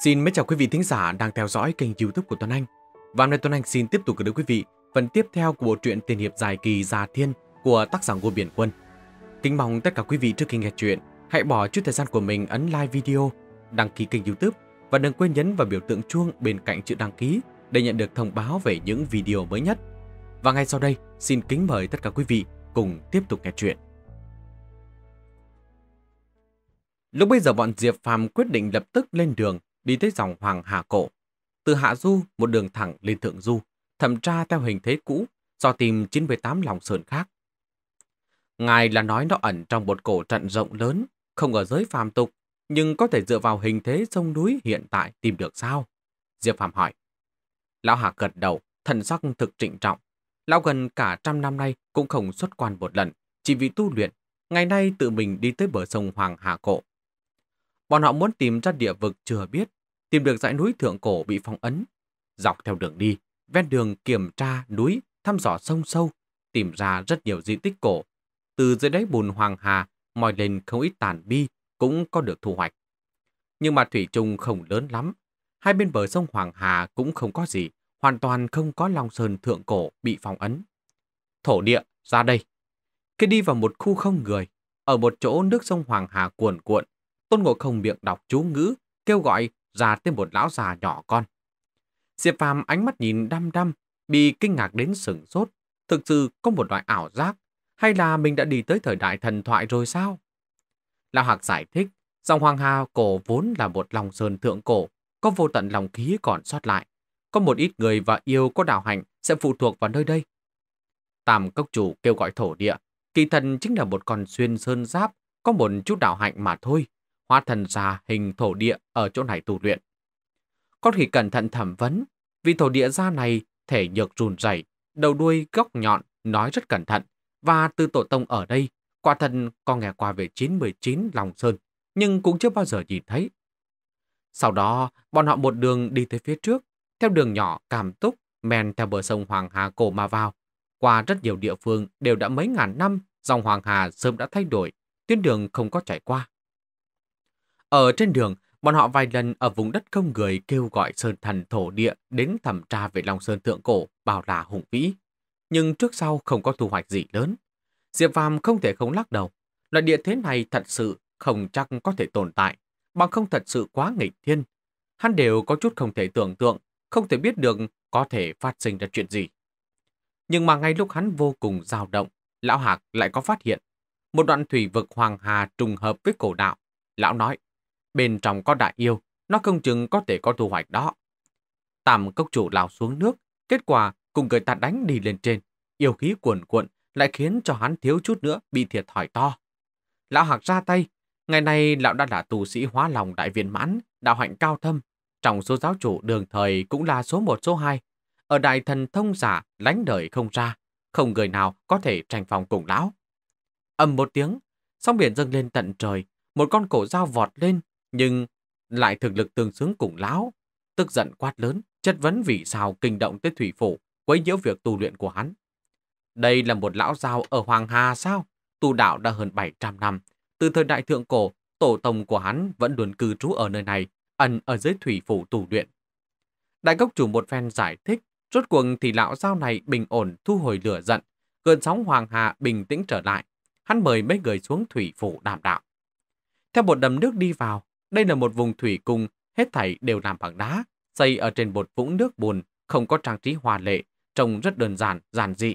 Xin mời chào quý vị thính giả đang theo dõi kênh youtube của Tuấn Anh. Và hôm nay Tuấn Anh xin tiếp tục gửi đến quý vị phần tiếp theo của truyện tiền hiệp dài kỳ Già Thiên của tác giả Ngô Biển Quân. Kính mong tất cả quý vị trước khi nghe chuyện, hãy bỏ chút thời gian của mình ấn like video, đăng ký kênh youtube và đừng quên nhấn vào biểu tượng chuông bên cạnh chữ đăng ký để nhận được thông báo về những video mới nhất. Và ngay sau đây, xin kính mời tất cả quý vị cùng tiếp tục nghe chuyện. Lúc bây giờ bọn Diệp Phàm quyết định lập tức lên đường đi tới dòng Hoàng Hà Cổ. Từ Hạ Du, một đường thẳng lên Thượng Du, thẩm tra theo hình thế cũ, do tìm 98 lòng sườn khác. Ngài là nói nó ẩn trong một cổ trận rộng lớn, không ở giới phàm tục, nhưng có thể dựa vào hình thế sông núi hiện tại tìm được sao? Diệp Phạm hỏi. Lão Hạ gật đầu, thần sắc thực trịnh trọng. Lão gần cả trăm năm nay cũng không xuất quan một lần, chỉ vì tu luyện, ngày nay tự mình đi tới bờ sông Hoàng Hà Cổ. Bọn họ muốn tìm ra địa vực chưa biết, tìm được dãy núi thượng cổ bị phong ấn. Dọc theo đường đi, ven đường kiểm tra núi, thăm dò sông sâu, tìm ra rất nhiều di tích cổ. Từ dưới đáy bùn hoàng hà, mòi lên không ít tàn bi, cũng có được thu hoạch. Nhưng mà thủy chung không lớn lắm. Hai bên bờ sông Hoàng Hà cũng không có gì, hoàn toàn không có Long Sơn Thượng Cổ bị phong ấn. Thổ địa, ra đây. Khi đi vào một khu không người, ở một chỗ nước sông Hoàng Hà cuồn cuộn, Tôn Ngộ Không miệng đọc chú ngữ, kêu gọi ra tới một lão già nhỏ con. Diệp Phàm ánh mắt nhìn đăm đăm, bị kinh ngạc đến sửng sốt. Thực sự có một loại ảo giác, hay là mình đã đi tới thời đại thần thoại rồi sao? Lão Hạc giải thích, dòng hoàng hà cổ vốn là một lòng sơn thượng cổ, có vô tận lòng khí còn sót lại. Có một ít người và yêu có đạo hành sẽ phụ thuộc vào nơi đây. Tam cốc chủ kêu gọi thổ địa, kỳ thần chính là một con xuyên sơn giáp, có một chút đạo hạnh mà thôi hóa thần ra hình thổ địa ở chỗ này tu luyện. Con khỉ cẩn thận thẩm vấn, vì thổ địa ra này thể nhược rùn rẩy, đầu đuôi góc nhọn, nói rất cẩn thận, và từ tổ tông ở đây, quả thần con nghe qua về 919 Lòng Sơn, nhưng cũng chưa bao giờ nhìn thấy. Sau đó, bọn họ một đường đi tới phía trước, theo đường nhỏ cảm Túc, men theo bờ sông Hoàng Hà Cổ mà vào. Qua rất nhiều địa phương đều đã mấy ngàn năm, dòng Hoàng Hà sớm đã thay đổi, tuyến đường không có chảy qua. Ở trên đường, bọn họ vài lần ở vùng đất không người kêu gọi sơn thần thổ địa đến thẩm tra về lòng sơn thượng cổ bảo là hùng vĩ. Nhưng trước sau không có thu hoạch gì lớn. Diệp Phàm không thể không lắc đầu. Loại địa thế này thật sự không chắc có thể tồn tại, bằng không thật sự quá nghịch thiên. Hắn đều có chút không thể tưởng tượng, không thể biết được có thể phát sinh ra chuyện gì. Nhưng mà ngay lúc hắn vô cùng dao động, Lão Hạc lại có phát hiện. Một đoạn thủy vực hoàng hà trùng hợp với cổ đạo. Lão nói, bên trong có đại yêu, nó không chừng có thể có thu hoạch đó. Tam cốc chủ lao xuống nước, kết quả cùng người ta đánh đi lên trên. Yêu khí cuồn cuộn lại khiến cho hắn thiếu chút nữa bị thiệt thòi to. Lão Hạc ra tay, ngày nay lão đã là tu sĩ hóa lòng đại viên mãn, đạo hạnh cao thâm. Trong số giáo chủ đường thời cũng là số một số hai Ở đại thần thông giả, lánh đời không ra, không người nào có thể tranh phòng cùng lão. Âm một tiếng, sóng biển dâng lên tận trời, một con cổ dao vọt lên, nhưng lại thực lực tương xứng cùng lão, tức giận quát lớn, chất vấn vì sao kinh động tới thủy phủ, quấy nhiễu việc tu luyện của hắn. Đây là một lão giao ở Hoàng Hà sao? Tu đạo đã hơn 700 năm, từ thời đại thượng cổ, tổ tông của hắn vẫn luôn cư trú ở nơi này, ẩn ở dưới thủy phủ tu luyện. Đại cốc chủ một phen giải thích, rốt cuộc thì lão giao này bình ổn thu hồi lửa giận, cơn sóng Hoàng Hà bình tĩnh trở lại, hắn mời mấy người xuống thủy phủ đàm đạo. Theo một đầm nước đi vào, đây là một vùng thủy cung, hết thảy đều làm bằng đá, xây ở trên một vũng nước buồn, không có trang trí hòa lệ, trông rất đơn giản, giản dị.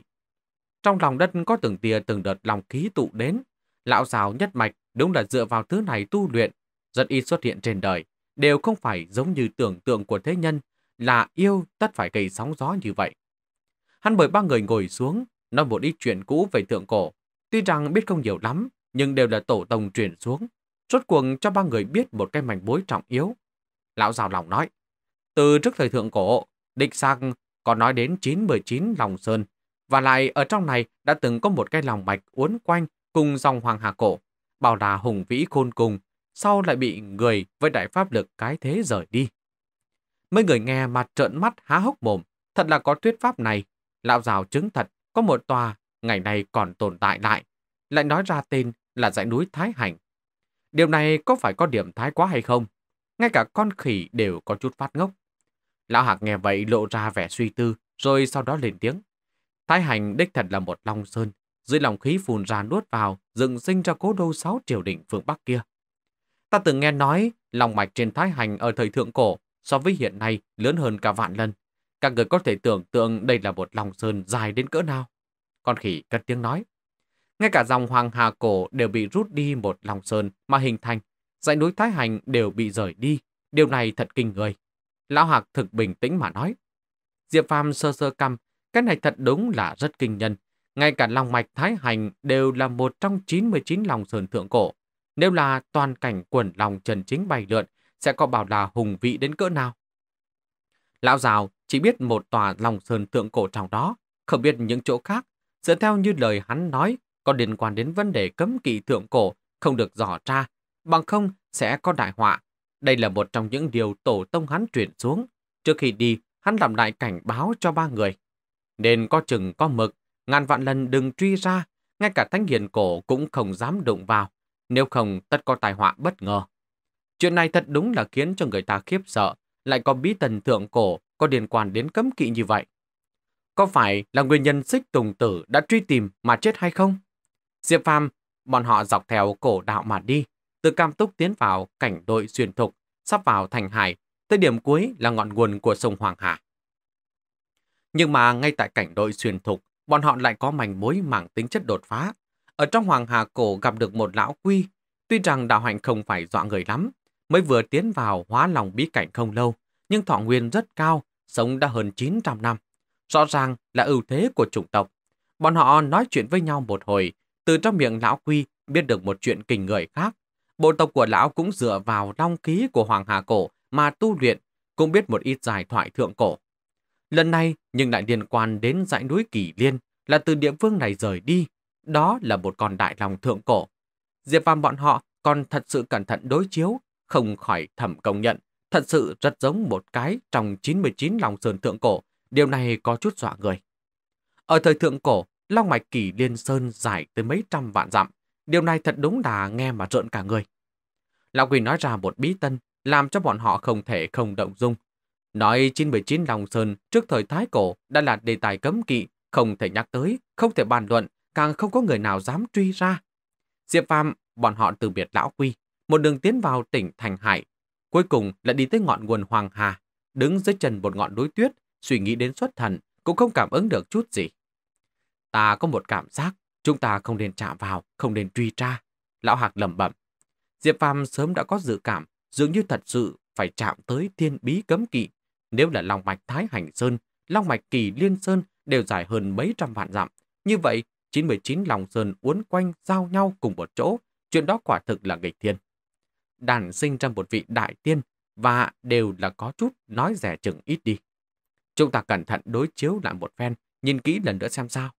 Trong lòng đất có từng tia từng đợt lòng khí tụ đến. Lão giáo nhất mạch đúng là dựa vào thứ này tu luyện, rất ít xuất hiện trên đời, đều không phải giống như tưởng tượng của thế nhân, là yêu tất phải gây sóng gió như vậy. Hắn mời ba người ngồi xuống, nói một ít chuyện cũ về thượng cổ. Tuy rằng biết không nhiều lắm, nhưng đều là tổ tông truyền xuống, Rốt cuộc cho ba người biết một cái mảnh bối trọng yếu. Lão rào lòng nói, từ trước thời thượng cổ, địch sang có nói đến 919 lòng sơn, và lại ở trong này đã từng có một cái lòng mạch uốn quanh cùng dòng hoàng hà cổ, bảo là hùng vĩ khôn cùng, sau lại bị người với đại pháp lực cái thế rời đi. Mấy người nghe mà trợn mắt há hốc mồm, thật là có tuyết pháp này, lão rào chứng thật, có một tòa ngày nay còn tồn tại lại, lại nói ra tên là dãy núi Thái Hành Điều này có phải có điểm thái quá hay không? Ngay cả con khỉ đều có chút phát ngốc. Lão Hạc nghe vậy lộ ra vẻ suy tư, rồi sau đó lên tiếng. Thái hành đích thật là một long sơn, dưới lòng khí phùn ra nuốt vào, dựng sinh ra cố đô sáu triều đỉnh phương Bắc kia. Ta từng nghe nói, lòng mạch trên Thái hành ở thời thượng cổ so với hiện nay lớn hơn cả vạn lần. Các người có thể tưởng tượng đây là một lòng sơn dài đến cỡ nào. Con khỉ cất tiếng nói. Ngay cả dòng Hoàng Hà Cổ đều bị rút đi một lòng sơn mà hình thành, dãy núi Thái Hành đều bị rời đi, điều này thật kinh người. Lão Hạc thực bình tĩnh mà nói. Diệp Phàm sơ sơ căm, cái này thật đúng là rất kinh nhân. Ngay cả lòng mạch Thái Hành đều là một trong 99 lòng sườn thượng cổ. Nếu là toàn cảnh quần lòng trần chính bày lượn, sẽ có bảo là hùng vị đến cỡ nào. Lão giàu chỉ biết một tòa lòng sơn thượng cổ trong đó, không biết những chỗ khác. Dựa theo như lời hắn nói, có liên quan đến vấn đề cấm kỵ thượng cổ không được dò tra, bằng không sẽ có đại họa. Đây là một trong những điều tổ tông hắn truyền xuống. Trước khi đi, hắn làm lại cảnh báo cho ba người. Nên có chừng có mực, ngàn vạn lần đừng truy ra, ngay cả thánh hiền cổ cũng không dám đụng vào, nếu không tất có tai họa bất ngờ. Chuyện này thật đúng là khiến cho người ta khiếp sợ, lại có bí tần thượng cổ có liên quan đến cấm kỵ như vậy. Có phải là nguyên nhân xích tùng tử đã truy tìm mà chết hay không? Diệp Phàm, bọn họ dọc theo cổ đạo mà đi, từ Cam Túc tiến vào cảnh đội xuyên thục, sắp vào thành hải, tới điểm cuối là ngọn nguồn của sông Hoàng Hà. Nhưng mà ngay tại cảnh đội xuyên thục, bọn họ lại có mảnh mối mảng tính chất đột phá. Ở trong Hoàng Hà Cổ gặp được một lão quy, tuy rằng đạo hạnh không phải dọa người lắm, mới vừa tiến vào hóa lòng bí cảnh không lâu, nhưng thọ nguyên rất cao, sống đã hơn 900 năm. Rõ ràng là ưu thế của chủng tộc. Bọn họ nói chuyện với nhau một hồi, từ trong miệng lão quy biết được một chuyện kinh người khác. Bộ tộc của lão cũng dựa vào long ký của Hoàng Hà Cổ mà tu luyện, cũng biết một ít giải thoại thượng cổ. Lần này nhưng lại liên quan đến dãy núi Kỳ Liên là từ địa phương này rời đi. Đó là một con đại lòng thượng cổ. Diệp Phàm bọn họ còn thật sự cẩn thận đối chiếu, không khỏi thẩm công nhận. Thật sự rất giống một cái trong 99 lòng sơn thượng cổ. Điều này có chút dọa người. Ở thời thượng cổ, long mạch kỳ liên sơn dài tới mấy trăm vạn dặm. Điều này thật đúng là nghe mà rợn cả người. Lão Quỳ nói ra một bí tân, làm cho bọn họ không thể không động dung. Nói 99 Long Sơn trước thời Thái Cổ đã là đề tài cấm kỵ, không thể nhắc tới, không thể bàn luận, càng không có người nào dám truy ra. Diệp Phàm, bọn họ từ biệt Lão Quy, một đường tiến vào tỉnh Thành Hải, cuối cùng lại đi tới ngọn nguồn Hoàng Hà, đứng dưới chân một ngọn núi tuyết, suy nghĩ đến xuất thần, cũng không cảm ứng được chút gì. Ta có một cảm giác, chúng ta không nên chạm vào, không nên truy tra. Lão Hạc lầm bẩm. Diệp Phàm sớm đã có dự cảm, dường như thật sự phải chạm tới thiên bí cấm kỵ. Nếu là long mạch Thái Hành Sơn, long mạch Kỳ Liên Sơn đều dài hơn mấy trăm vạn dặm. Như vậy, 99 lòng sơn uốn quanh giao nhau cùng một chỗ, chuyện đó quả thực là nghịch thiên. Đàn sinh ra một vị đại tiên và đều là có chút nói rẻ chừng ít đi. Chúng ta cẩn thận đối chiếu lại một phen, nhìn kỹ lần nữa xem sao.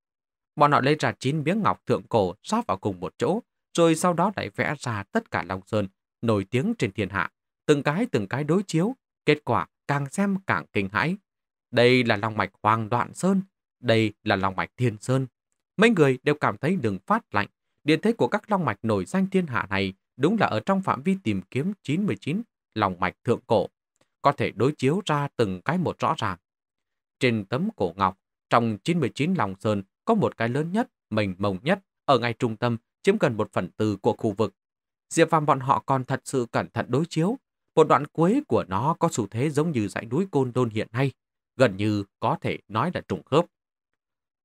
Bọn họ lấy ra chín miếng ngọc thượng cổ sáp vào cùng một chỗ, rồi sau đó lại vẽ ra tất cả Long Sơn, nổi tiếng trên thiên hạ. Từng cái từng cái đối chiếu, kết quả càng xem càng kinh hãi. Đây là long mạch Hoàng Đoạn Sơn, đây là long mạch Thiên Sơn. Mấy người đều cảm thấy đường phát lạnh. Điện thế của các long mạch nổi danh thiên hạ này đúng là ở trong phạm vi tìm kiếm 99 long mạch thượng cổ, có thể đối chiếu ra từng cái một rõ ràng. Trên tấm cổ ngọc, trong 99 long sơn có một cái lớn nhất, mình mông nhất, ở ngay trung tâm, chiếm gần một phần tư của khu vực. Diệp Phàm bọn họ còn thật sự cẩn thận đối chiếu. Một đoạn cuối của nó có xu thế giống như dãy núi Côn Đôn hiện nay, gần như có thể nói là trùng khớp.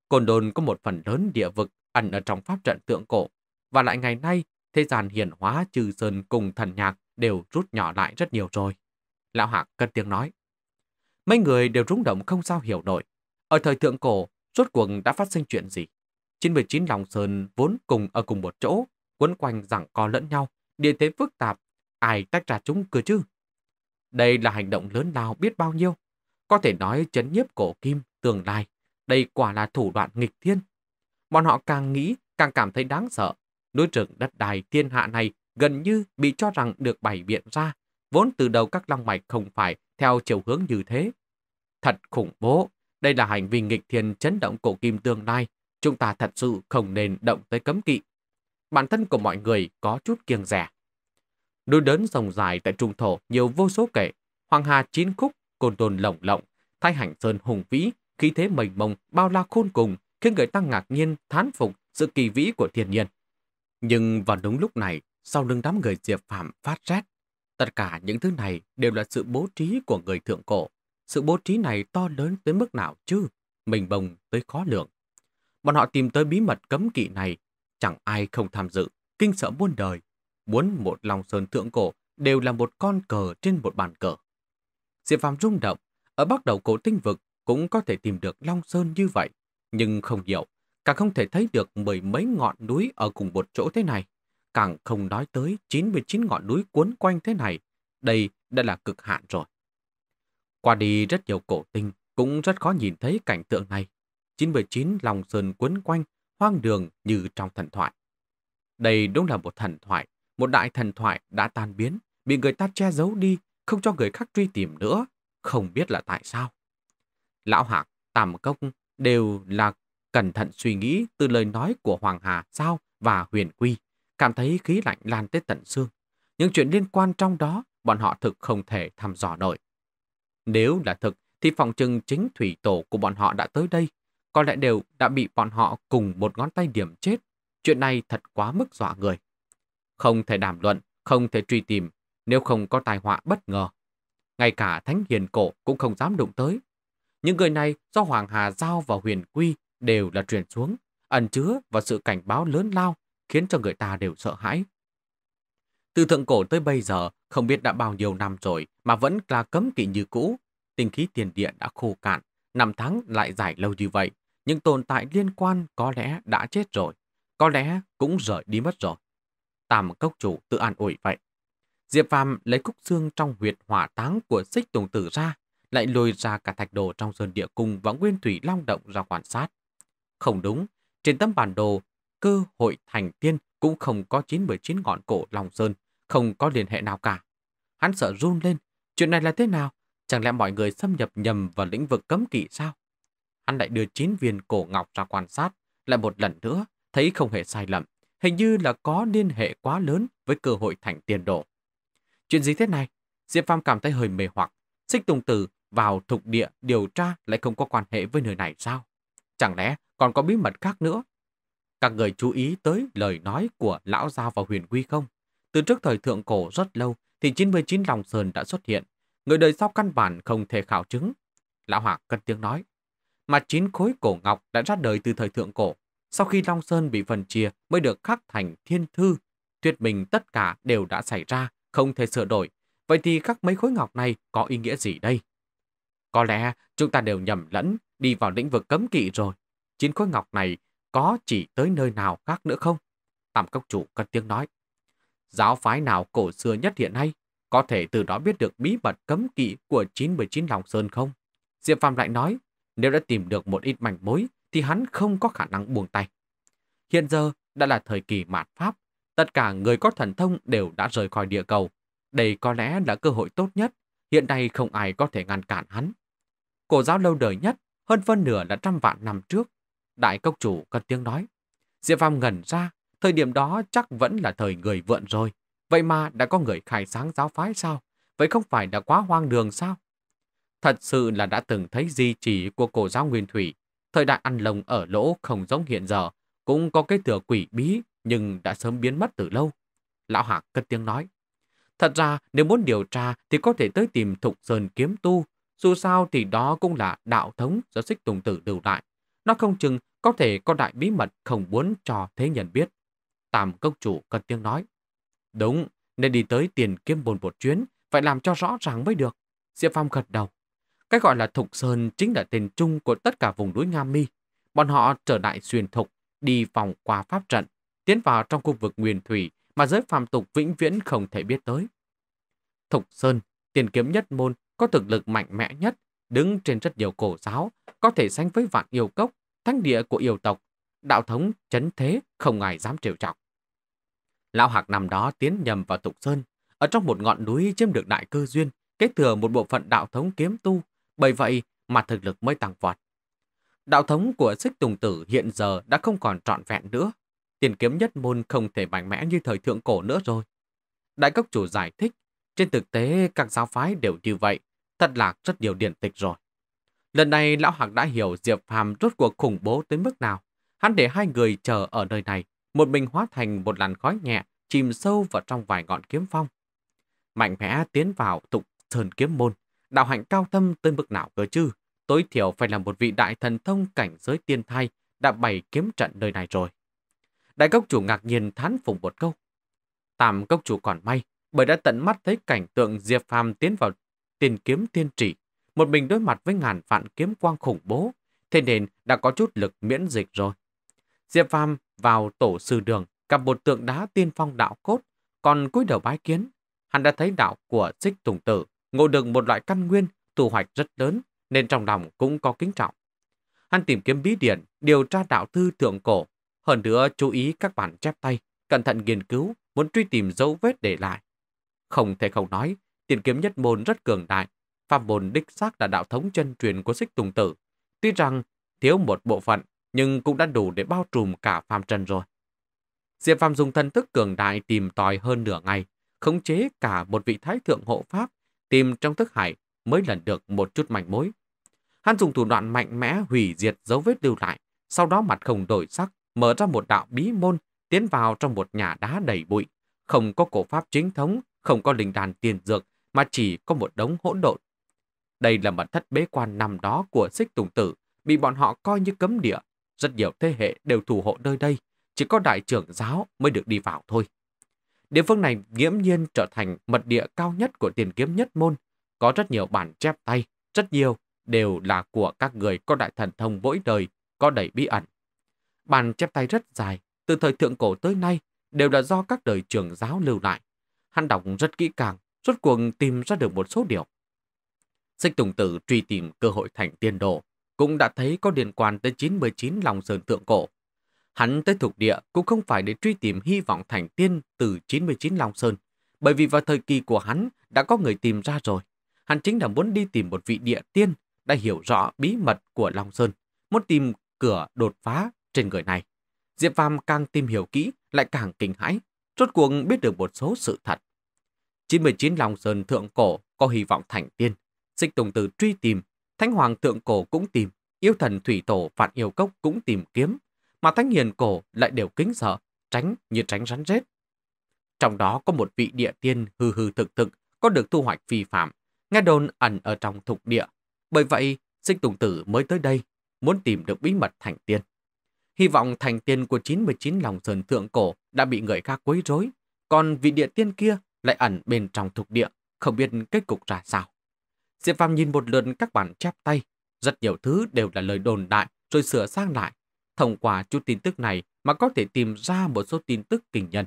Côn Đôn có một phần lớn địa vực ẩn ở trong pháp trận tượng cổ, và lại ngày nay, thế gian hiển hóa trừ sơn cùng thần nhạc đều rút nhỏ lại rất nhiều rồi. Lão Hạc cất tiếng nói. Mấy người đều rung động không sao hiểu nổi. Ở thời thượng cổ, Rốt cuộc đã phát sinh chuyện gì? 99 lòng Sơn vốn cùng ở cùng một chỗ, quấn quanh rằng co lẫn nhau, địa thế phức tạp, ai tách ra chúng cơ chứ? Đây là hành động lớn lao biết bao nhiêu. Có thể nói chấn nhiếp cổ kim, tương lai. Đây quả là thủ đoạn nghịch thiên. Bọn họ càng nghĩ, càng cảm thấy đáng sợ. Núi rừng đất đài thiên hạ này gần như bị cho rằng được bày biện ra, vốn từ đầu các long mạch không phải theo chiều hướng như thế. Thật khủng bố, đây là hành vi nghịch thiên chấn động cổ kim tương lai. Chúng ta thật sự không nên động tới cấm kỵ. Bản thân của mọi người có chút kiêng rẻ. Núi đớn rồng dài tại trung thổ nhiều vô số kể. Hoàng Hà chín khúc, côn đồn lộng lộng, thay hành sơn hùng vĩ, khí thế mênh mông, bao la khôn cùng, khiến người ta ngạc nhiên, thán phục sự kỳ vĩ của thiên nhiên. Nhưng vào đúng lúc này, sau lưng đám người Diệp Phạm phát rét, tất cả những thứ này đều là sự bố trí của người thượng cổ. Sự bố trí này to lớn tới mức nào chứ, mình bồng tới khó lượng. Bọn họ tìm tới bí mật cấm kỵ này, chẳng ai không tham dự, kinh sợ muôn đời. Muốn một lòng sơn thượng cổ đều là một con cờ trên một bàn cờ. Diệp Phàm rung động, ở bắt đầu cổ tinh vực cũng có thể tìm được Long Sơn như vậy, nhưng không nhiều, càng không thể thấy được mười mấy ngọn núi ở cùng một chỗ thế này, càng không nói tới 99 ngọn núi cuốn quanh thế này, đây đã là cực hạn rồi. Qua đi rất nhiều cổ tinh, cũng rất khó nhìn thấy cảnh tượng này. 99 lòng sơn quấn quanh, hoang đường như trong thần thoại. Đây đúng là một thần thoại, một đại thần thoại đã tan biến, bị người ta che giấu đi, không cho người khác truy tìm nữa, không biết là tại sao. Lão Hạc, Tàm Công đều là cẩn thận suy nghĩ từ lời nói của Hoàng Hà Sao và Huyền Quy, cảm thấy khí lạnh lan tới tận xương. Những chuyện liên quan trong đó, bọn họ thực không thể thăm dò nổi. Nếu là thực, thì phòng trưng chính thủy tổ của bọn họ đã tới đây. Có lẽ đều đã bị bọn họ cùng một ngón tay điểm chết. Chuyện này thật quá mức dọa người. Không thể đàm luận, không thể truy tìm, nếu không có tai họa bất ngờ. Ngay cả thánh hiền cổ cũng không dám đụng tới. Những người này do Hoàng Hà Giao và Huyền Quy đều là truyền xuống, ẩn chứa và sự cảnh báo lớn lao khiến cho người ta đều sợ hãi. Từ thượng cổ tới bây giờ, không biết đã bao nhiêu năm rồi mà vẫn là cấm kỵ như cũ. Tinh khí tiền địa đã khô cạn, năm tháng lại dài lâu như vậy. Những tồn tại liên quan có lẽ đã chết rồi, có lẽ cũng rời đi mất rồi. Tam cốc chủ tự an ủi vậy. Diệp Phàm lấy cúc xương trong huyệt hỏa táng của xích tùng tử ra, lại lôi ra cả thạch đồ trong sơn địa cung và nguyên thủy long động ra quan sát. Không đúng, trên tấm bản đồ, cơ hội thành tiên cũng không có 919 ngọn cổ lòng Sơn, không có liên hệ nào cả. Hắn sợ run lên, chuyện này là thế nào? Chẳng lẽ mọi người xâm nhập nhầm vào lĩnh vực cấm kỵ sao? Hắn lại đưa chín viên cổ ngọc ra quan sát, lại một lần nữa, thấy không hề sai lầm. Hình như là có liên hệ quá lớn với cơ hội thành tiền độ. Chuyện gì thế này? Diệp Phàm cảm thấy hơi mê hoặc. Xích Tùng Tử vào thục địa điều tra lại không có quan hệ với nơi này sao? Chẳng lẽ còn có bí mật khác nữa? Các người chú ý tới lời nói của lão giao và huyền quy không? Từ trước thời thượng cổ rất lâu thì 99 lòng Sơn đã xuất hiện. Người đời sau căn bản không thể khảo chứng. Lão Hạc cất tiếng nói. Mà chín khối cổ ngọc đã ra đời từ thời thượng cổ. Sau khi Long Sơn bị phần chia mới được khắc thành thiên thư. Tuyệt mình tất cả đều đã xảy ra, không thể sửa đổi. Vậy thì các mấy khối ngọc này có ý nghĩa gì đây? Có lẽ chúng ta đều nhầm lẫn, đi vào lĩnh vực cấm kỵ rồi. Chín khối ngọc này có chỉ tới nơi nào khác nữa không? tạm cốc chủ cất tiếng nói. Giáo phái nào cổ xưa nhất hiện nay có thể từ đó biết được bí mật cấm kỵ của 99 lòng Sơn không? Diệp Phàm lại nói, nếu đã tìm được một ít mảnh mối thì hắn không có khả năng buông tay. Hiện giờ đã là thời kỳ mạt Pháp, tất cả người có thần thông đều đã rời khỏi địa cầu. Đây có lẽ là cơ hội tốt nhất, hiện nay không ai có thể ngăn cản hắn. Cổ giáo lâu đời nhất, hơn phân nửa là trăm vạn năm trước. Đại cốc chủ cần tiếng nói. Diệp Phàm ngẩn ra, Thời điểm đó chắc vẫn là thời người vượn rồi. Vậy mà đã có người khai sáng giáo phái sao? Vậy không phải đã quá hoang đường sao? Thật sự là đã từng thấy di chỉ của cổ giáo Nguyên Thủy. Thời đại ăn lồng ở lỗ không giống hiện giờ, cũng có cái thừa quỷ bí nhưng đã sớm biến mất từ lâu. Lão Hạc cất tiếng nói. Thật ra nếu muốn điều tra thì có thể tới tìm Thục Sơn Kiếm Tu. Dù sao thì đó cũng là đạo thống do xích tùng tử lưu lại. Nó không chừng có thể có đại bí mật không muốn cho thế nhân biết. Tam công chủ cần tiếng nói. Đúng, nên đi tới tiền kiếm bồn một chuyến, phải làm cho rõ ràng mới được. Diệp Phong gật đầu. Cái gọi là Thục Sơn chính là tên chung của tất cả vùng núi Nga Mi. Bọn họ trở lại xuyên thục, đi vòng qua pháp trận, tiến vào trong khu vực nguyên thủy mà giới phàm tục vĩnh viễn không thể biết tới. Thục Sơn, tiền kiếm nhất môn, có thực lực mạnh mẽ nhất, đứng trên rất nhiều cổ giáo, có thể sánh với vạn yêu cốc, thánh địa của yêu tộc đạo thống chấn thế không ai dám trêu chọc. Lão Hạc năm đó tiến nhầm vào Tục Sơn, ở trong một ngọn núi chiếm được đại cơ duyên, kế thừa một bộ phận đạo thống kiếm tu, bởi vậy mà thực lực mới tăng vọt. Đạo thống của Xích Tùng Tử hiện giờ đã không còn trọn vẹn nữa, tiền kiếm nhất môn không thể mạnh mẽ như thời thượng cổ nữa rồi. Đại cốc chủ giải thích, trên thực tế các giáo phái đều như vậy, thật là rất nhiều điển tịch rồi. Lần này Lão Hạc đã hiểu Diệp Phàm rốt cuộc khủng bố tới mức nào. Hắn để hai người chờ ở nơi này, một mình hóa thành một làn khói nhẹ, chìm sâu vào trong vài ngọn kiếm phong. Mạnh mẽ tiến vào tục sơn kiếm môn, đạo hạnh cao thâm tới mức nào cơ chứ, tối thiểu phải là một vị đại thần thông cảnh giới tiên thai đã bày kiếm trận nơi này rồi. Đại cốc chủ ngạc nhiên thán phục một câu. Tam cốc chủ còn may, bởi đã tận mắt thấy cảnh tượng Diệp Phàm tiến vào tiền kiếm tiên trị, một mình đối mặt với ngàn vạn kiếm quang khủng bố, thế nên đã có chút lực miễn dịch rồi. Diệp Phàm vào tổ sư đường, gặp một tượng đá tiên phong đạo cốt, còn cúi đầu bái kiến. Hắn đã thấy đạo của xích tùng tử, ngộ được một loại căn nguyên, thu hoạch rất lớn, nên trong lòng cũng có kính trọng. Hắn tìm kiếm bí điển, điều tra đạo thư thượng cổ, hơn nữa chú ý các bản chép tay, cẩn thận nghiên cứu, muốn truy tìm dấu vết để lại. Không thể không nói, tiền kiếm nhất môn rất cường đại, pháp môn đích xác là đạo thống chân truyền của xích tùng tử. Tuy rằng thiếu một bộ phận, nhưng cũng đã đủ để bao trùm cả phàm Trần rồi. Diệp Phạm dùng thân thức cường đại tìm tòi hơn nửa ngày, khống chế cả một vị thái thượng hộ pháp, tìm trong thức hải mới lần được một chút manh mối. Hắn dùng thủ đoạn mạnh mẽ hủy diệt dấu vết lưu lại, sau đó mặt không đổi sắc, mở ra một đạo bí môn, tiến vào trong một nhà đá đầy bụi. Không có cổ pháp chính thống, không có linh đàn tiền dược, mà chỉ có một đống hỗn độn. Đây là mật thất bế quan năm đó của xích tùng tử, bị bọn họ coi như cấm địa, rất nhiều thế hệ đều thủ hộ nơi đây, chỉ có đại trưởng giáo mới được đi vào thôi. Địa phương này nghiễm nhiên trở thành mật địa cao nhất của tiền kiếm nhất môn. Có rất nhiều bản chép tay, rất nhiều đều là của các người có đại thần thông mỗi đời, có đầy bí ẩn. Bản chép tay rất dài, từ thời thượng cổ tới nay đều là do các đời trưởng giáo lưu lại. Hắn đọc rất kỹ càng, rốt cuộc tìm ra được một số điều. sách Tùng Tử truy tìm cơ hội thành tiên đồ, cũng đã thấy có liên quan tới 99 lòng sơn thượng cổ. Hắn tới thuộc địa cũng không phải để truy tìm hy vọng thành tiên từ 99 lòng Sơn, bởi vì vào thời kỳ của hắn đã có người tìm ra rồi. Hắn chính là muốn đi tìm một vị địa tiên đã hiểu rõ bí mật của Long Sơn, muốn tìm cửa đột phá trên người này. Diệp Phàm càng tìm hiểu kỹ, lại càng kinh hãi, rốt cuộc biết được một số sự thật. 99 Long Sơn thượng cổ có hy vọng thành tiên, Dịch Tùng từ truy tìm Thánh Hoàng Tượng Cổ cũng tìm, yêu thần Thủy Tổ Phạn Yêu Cốc cũng tìm kiếm, mà Thánh Hiền Cổ lại đều kính sợ, tránh như tránh rắn rết. Trong đó có một vị địa tiên hư hư thực thực có được thu hoạch phi phạm, nghe đồn ẩn ở trong thục địa. Bởi vậy, sinh tùng tử mới tới đây, muốn tìm được bí mật thành tiên. Hy vọng thành tiên của 99 lòng sơn thượng cổ đã bị người khác quấy rối, còn vị địa tiên kia lại ẩn bên trong thục địa, không biết kết cục ra sao. Diệp Phàm nhìn một lượt các bản chép tay, rất nhiều thứ đều là lời đồn đại rồi sửa sang lại. Thông qua chút tin tức này mà có thể tìm ra một số tin tức kinh nhân.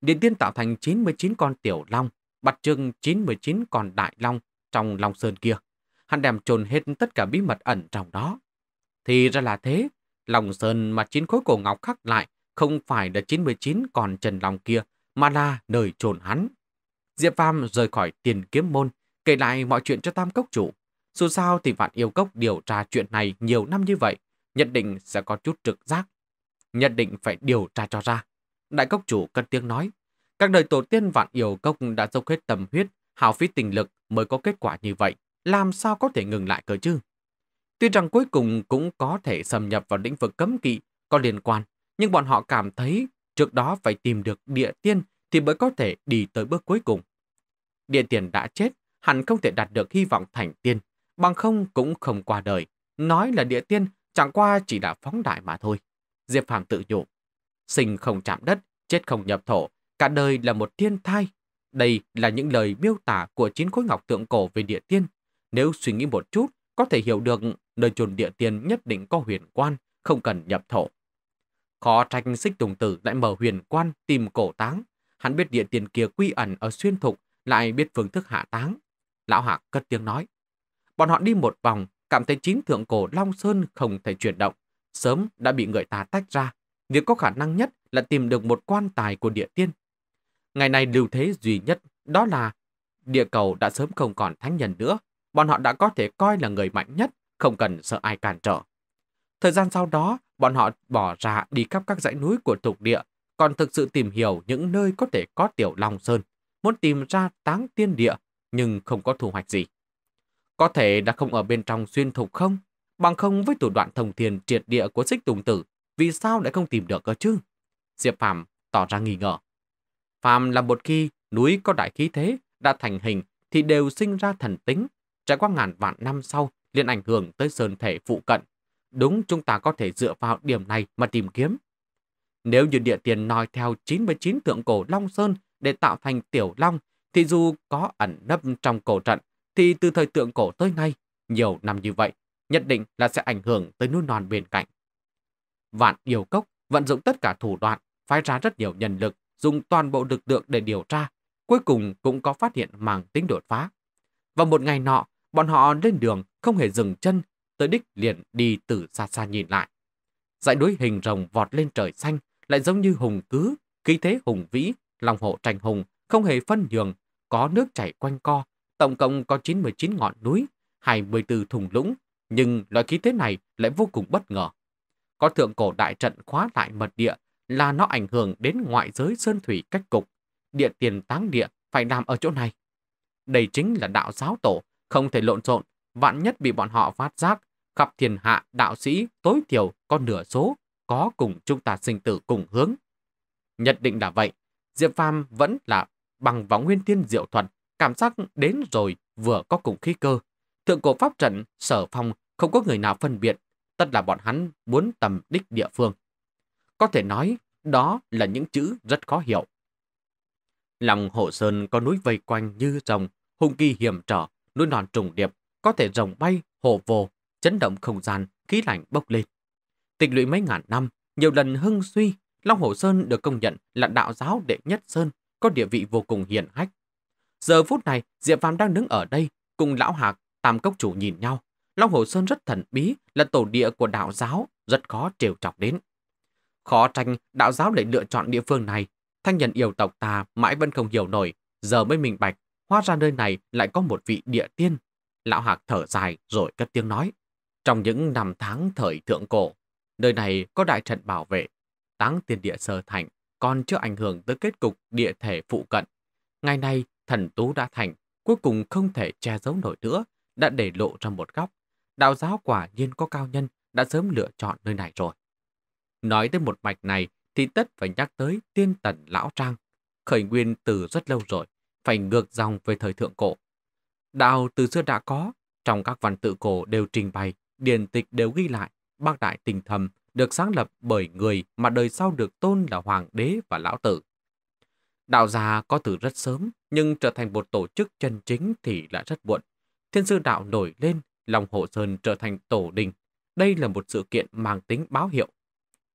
Điện tiên tạo thành 99 con tiểu long, bắt trưng 99 con đại long trong long sơn kia. Hắn đem trồn hết tất cả bí mật ẩn trong đó. Thì ra là thế, lòng sơn mà chín khối cổ ngọc khắc lại không phải là 99 con trần long kia, mà là nơi trồn hắn. Diệp Phàm rời khỏi tiền kiếm môn, kể lại mọi chuyện cho tam cốc chủ. Dù sao thì vạn yêu cốc điều tra chuyện này nhiều năm như vậy, nhất định sẽ có chút trực giác. Nhất định phải điều tra cho ra. Đại cốc chủ cất tiếng nói, các đời tổ tiên vạn yêu cốc đã dốc hết tầm huyết, hào phí tình lực mới có kết quả như vậy. Làm sao có thể ngừng lại cơ chứ? Tuy rằng cuối cùng cũng có thể xâm nhập vào lĩnh vực cấm kỵ có liên quan, nhưng bọn họ cảm thấy trước đó phải tìm được địa tiên thì mới có thể đi tới bước cuối cùng. Địa tiền đã chết, hẳn không thể đạt được hy vọng thành tiên, bằng không cũng không qua đời. Nói là địa tiên, chẳng qua chỉ là phóng đại mà thôi. Diệp Phàm tự nhủ, sinh không chạm đất, chết không nhập thổ, cả đời là một thiên thai. Đây là những lời miêu tả của chín khối ngọc tượng cổ về địa tiên. Nếu suy nghĩ một chút, có thể hiểu được nơi chôn địa tiên nhất định có huyền quan, không cần nhập thổ. Khó trách xích tùng tử lại mở huyền quan tìm cổ táng. Hắn biết địa tiền kia quy ẩn ở xuyên thục, lại biết phương thức hạ táng. Lão Hạc cất tiếng nói. Bọn họ đi một vòng, cảm thấy chín thượng cổ Long Sơn không thể chuyển động. Sớm đã bị người ta tách ra. Việc có khả năng nhất là tìm được một quan tài của địa tiên. Ngày này lưu thế duy nhất đó là địa cầu đã sớm không còn thánh nhân nữa. Bọn họ đã có thể coi là người mạnh nhất, không cần sợ ai cản trở. Thời gian sau đó, bọn họ bỏ ra đi khắp các dãy núi của thuộc địa, còn thực sự tìm hiểu những nơi có thể có tiểu Long Sơn, muốn tìm ra táng tiên địa nhưng không có thu hoạch gì. Có thể đã không ở bên trong xuyên thục không? Bằng không với thủ đoạn thông thiền triệt địa của xích tùng tử, vì sao lại không tìm được cơ chứ? Diệp Phạm tỏ ra nghi ngờ. Phạm là một khi núi có đại khí thế, đã thành hình thì đều sinh ra thần tính, trải qua ngàn vạn năm sau liền ảnh hưởng tới sơn thể phụ cận. Đúng chúng ta có thể dựa vào điểm này mà tìm kiếm. Nếu như địa tiền nói theo 99 tượng cổ Long Sơn để tạo thành tiểu Long thì dù có ẩn nấp trong cổ trận, thì từ thời tượng cổ tới nay, nhiều năm như vậy, nhất định là sẽ ảnh hưởng tới núi non bên cạnh. Vạn Yêu Cốc vận dụng tất cả thủ đoạn, phái ra rất nhiều nhân lực, dùng toàn bộ lực lượng để điều tra, cuối cùng cũng có phát hiện mang tính đột phá. Vào một ngày nọ, bọn họ lên đường không hề dừng chân, tới đích liền đi từ xa xa nhìn lại. Dãy núi hình rồng vọt lên trời xanh, lại giống như hùng cứ, khí thế hùng vĩ, lòng hộ tranh hùng, không hề phân nhường có nước chảy quanh co, tổng cộng có 99 ngọn núi, 24 thùng lũng, nhưng loại khí thế này lại vô cùng bất ngờ. Có thượng cổ đại trận khóa lại mật địa là nó ảnh hưởng đến ngoại giới sơn thủy cách cục. Địa tiền táng địa phải nằm ở chỗ này. Đây chính là đạo giáo tổ, không thể lộn xộn, vạn nhất bị bọn họ phát giác, khắp thiên hạ đạo sĩ tối thiểu có nửa số, có cùng chúng ta sinh tử cùng hướng. Nhất định là vậy, Diệp Phàm vẫn là bằng võ nguyên thiên diệu thuật, cảm giác đến rồi vừa có cùng khí cơ. Thượng cổ pháp trận, sở phòng không có người nào phân biệt, tất là bọn hắn muốn tầm đích địa phương. Có thể nói, đó là những chữ rất khó hiểu. Lòng hộ sơn có núi vây quanh như rồng, hung kỳ hiểm trở, núi non trùng điệp, có thể rồng bay, hồ vồ, chấn động không gian, khí lạnh bốc lên. Tịch lũy mấy ngàn năm, nhiều lần hưng suy, Long Hồ Sơn được công nhận là đạo giáo đệ nhất Sơn có địa vị vô cùng hiển hách. Giờ phút này, Diệp Phàm đang đứng ở đây, cùng Lão Hạc, Tam Cốc Chủ nhìn nhau. Long Hồ Sơn rất thần bí, là tổ địa của đạo giáo, rất khó trêu chọc đến. Khó tranh, đạo giáo lại lựa chọn địa phương này. Thanh nhân yêu tộc ta mãi vẫn không hiểu nổi, giờ mới minh bạch, hóa ra nơi này lại có một vị địa tiên. Lão Hạc thở dài rồi cất tiếng nói. Trong những năm tháng thời thượng cổ, nơi này có đại trận bảo vệ, táng tiên địa sơ thành, còn chưa ảnh hưởng tới kết cục địa thể phụ cận. Ngày nay, thần tú đã thành, cuối cùng không thể che giấu nổi nữa, đã để lộ ra một góc. Đạo giáo quả nhiên có cao nhân đã sớm lựa chọn nơi này rồi. Nói tới một mạch này thì tất phải nhắc tới tiên tần lão trang, khởi nguyên từ rất lâu rồi, phải ngược dòng về thời thượng cổ. Đạo từ xưa đã có, trong các văn tự cổ đều trình bày, điển tịch đều ghi lại, bác đại tình thầm, được sáng lập bởi người mà đời sau được tôn là hoàng đế và lão tử. Đạo gia có từ rất sớm, nhưng trở thành một tổ chức chân chính thì lại rất muộn. Thiên sư đạo nổi lên, lòng hộ sơn trở thành tổ đình. Đây là một sự kiện mang tính báo hiệu.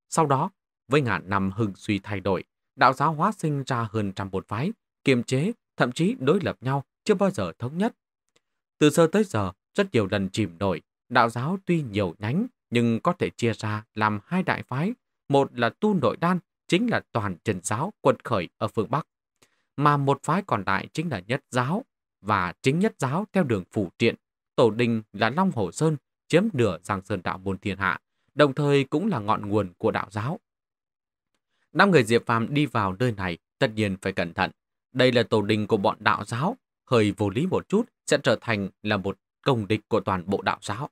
Sau đó, với ngàn năm hưng suy thay đổi, đạo giáo hóa sinh ra hơn trăm bột phái, kiềm chế, thậm chí đối lập nhau, chưa bao giờ thống nhất. Từ sơ tới giờ, rất nhiều lần chìm nổi, đạo giáo tuy nhiều nhánh nhưng có thể chia ra làm hai đại phái. Một là tu nội đan, chính là toàn trần giáo quật khởi ở phương Bắc. Mà một phái còn lại chính là nhất giáo, và chính nhất giáo theo đường phủ triện. Tổ đình là Long Hồ Sơn, chiếm nửa giang sơn đạo môn thiên hạ, đồng thời cũng là ngọn nguồn của đạo giáo. Năm người Diệp Phàm đi vào nơi này, tất nhiên phải cẩn thận. Đây là tổ đình của bọn đạo giáo, hơi vô lý một chút sẽ trở thành là một công địch của toàn bộ đạo giáo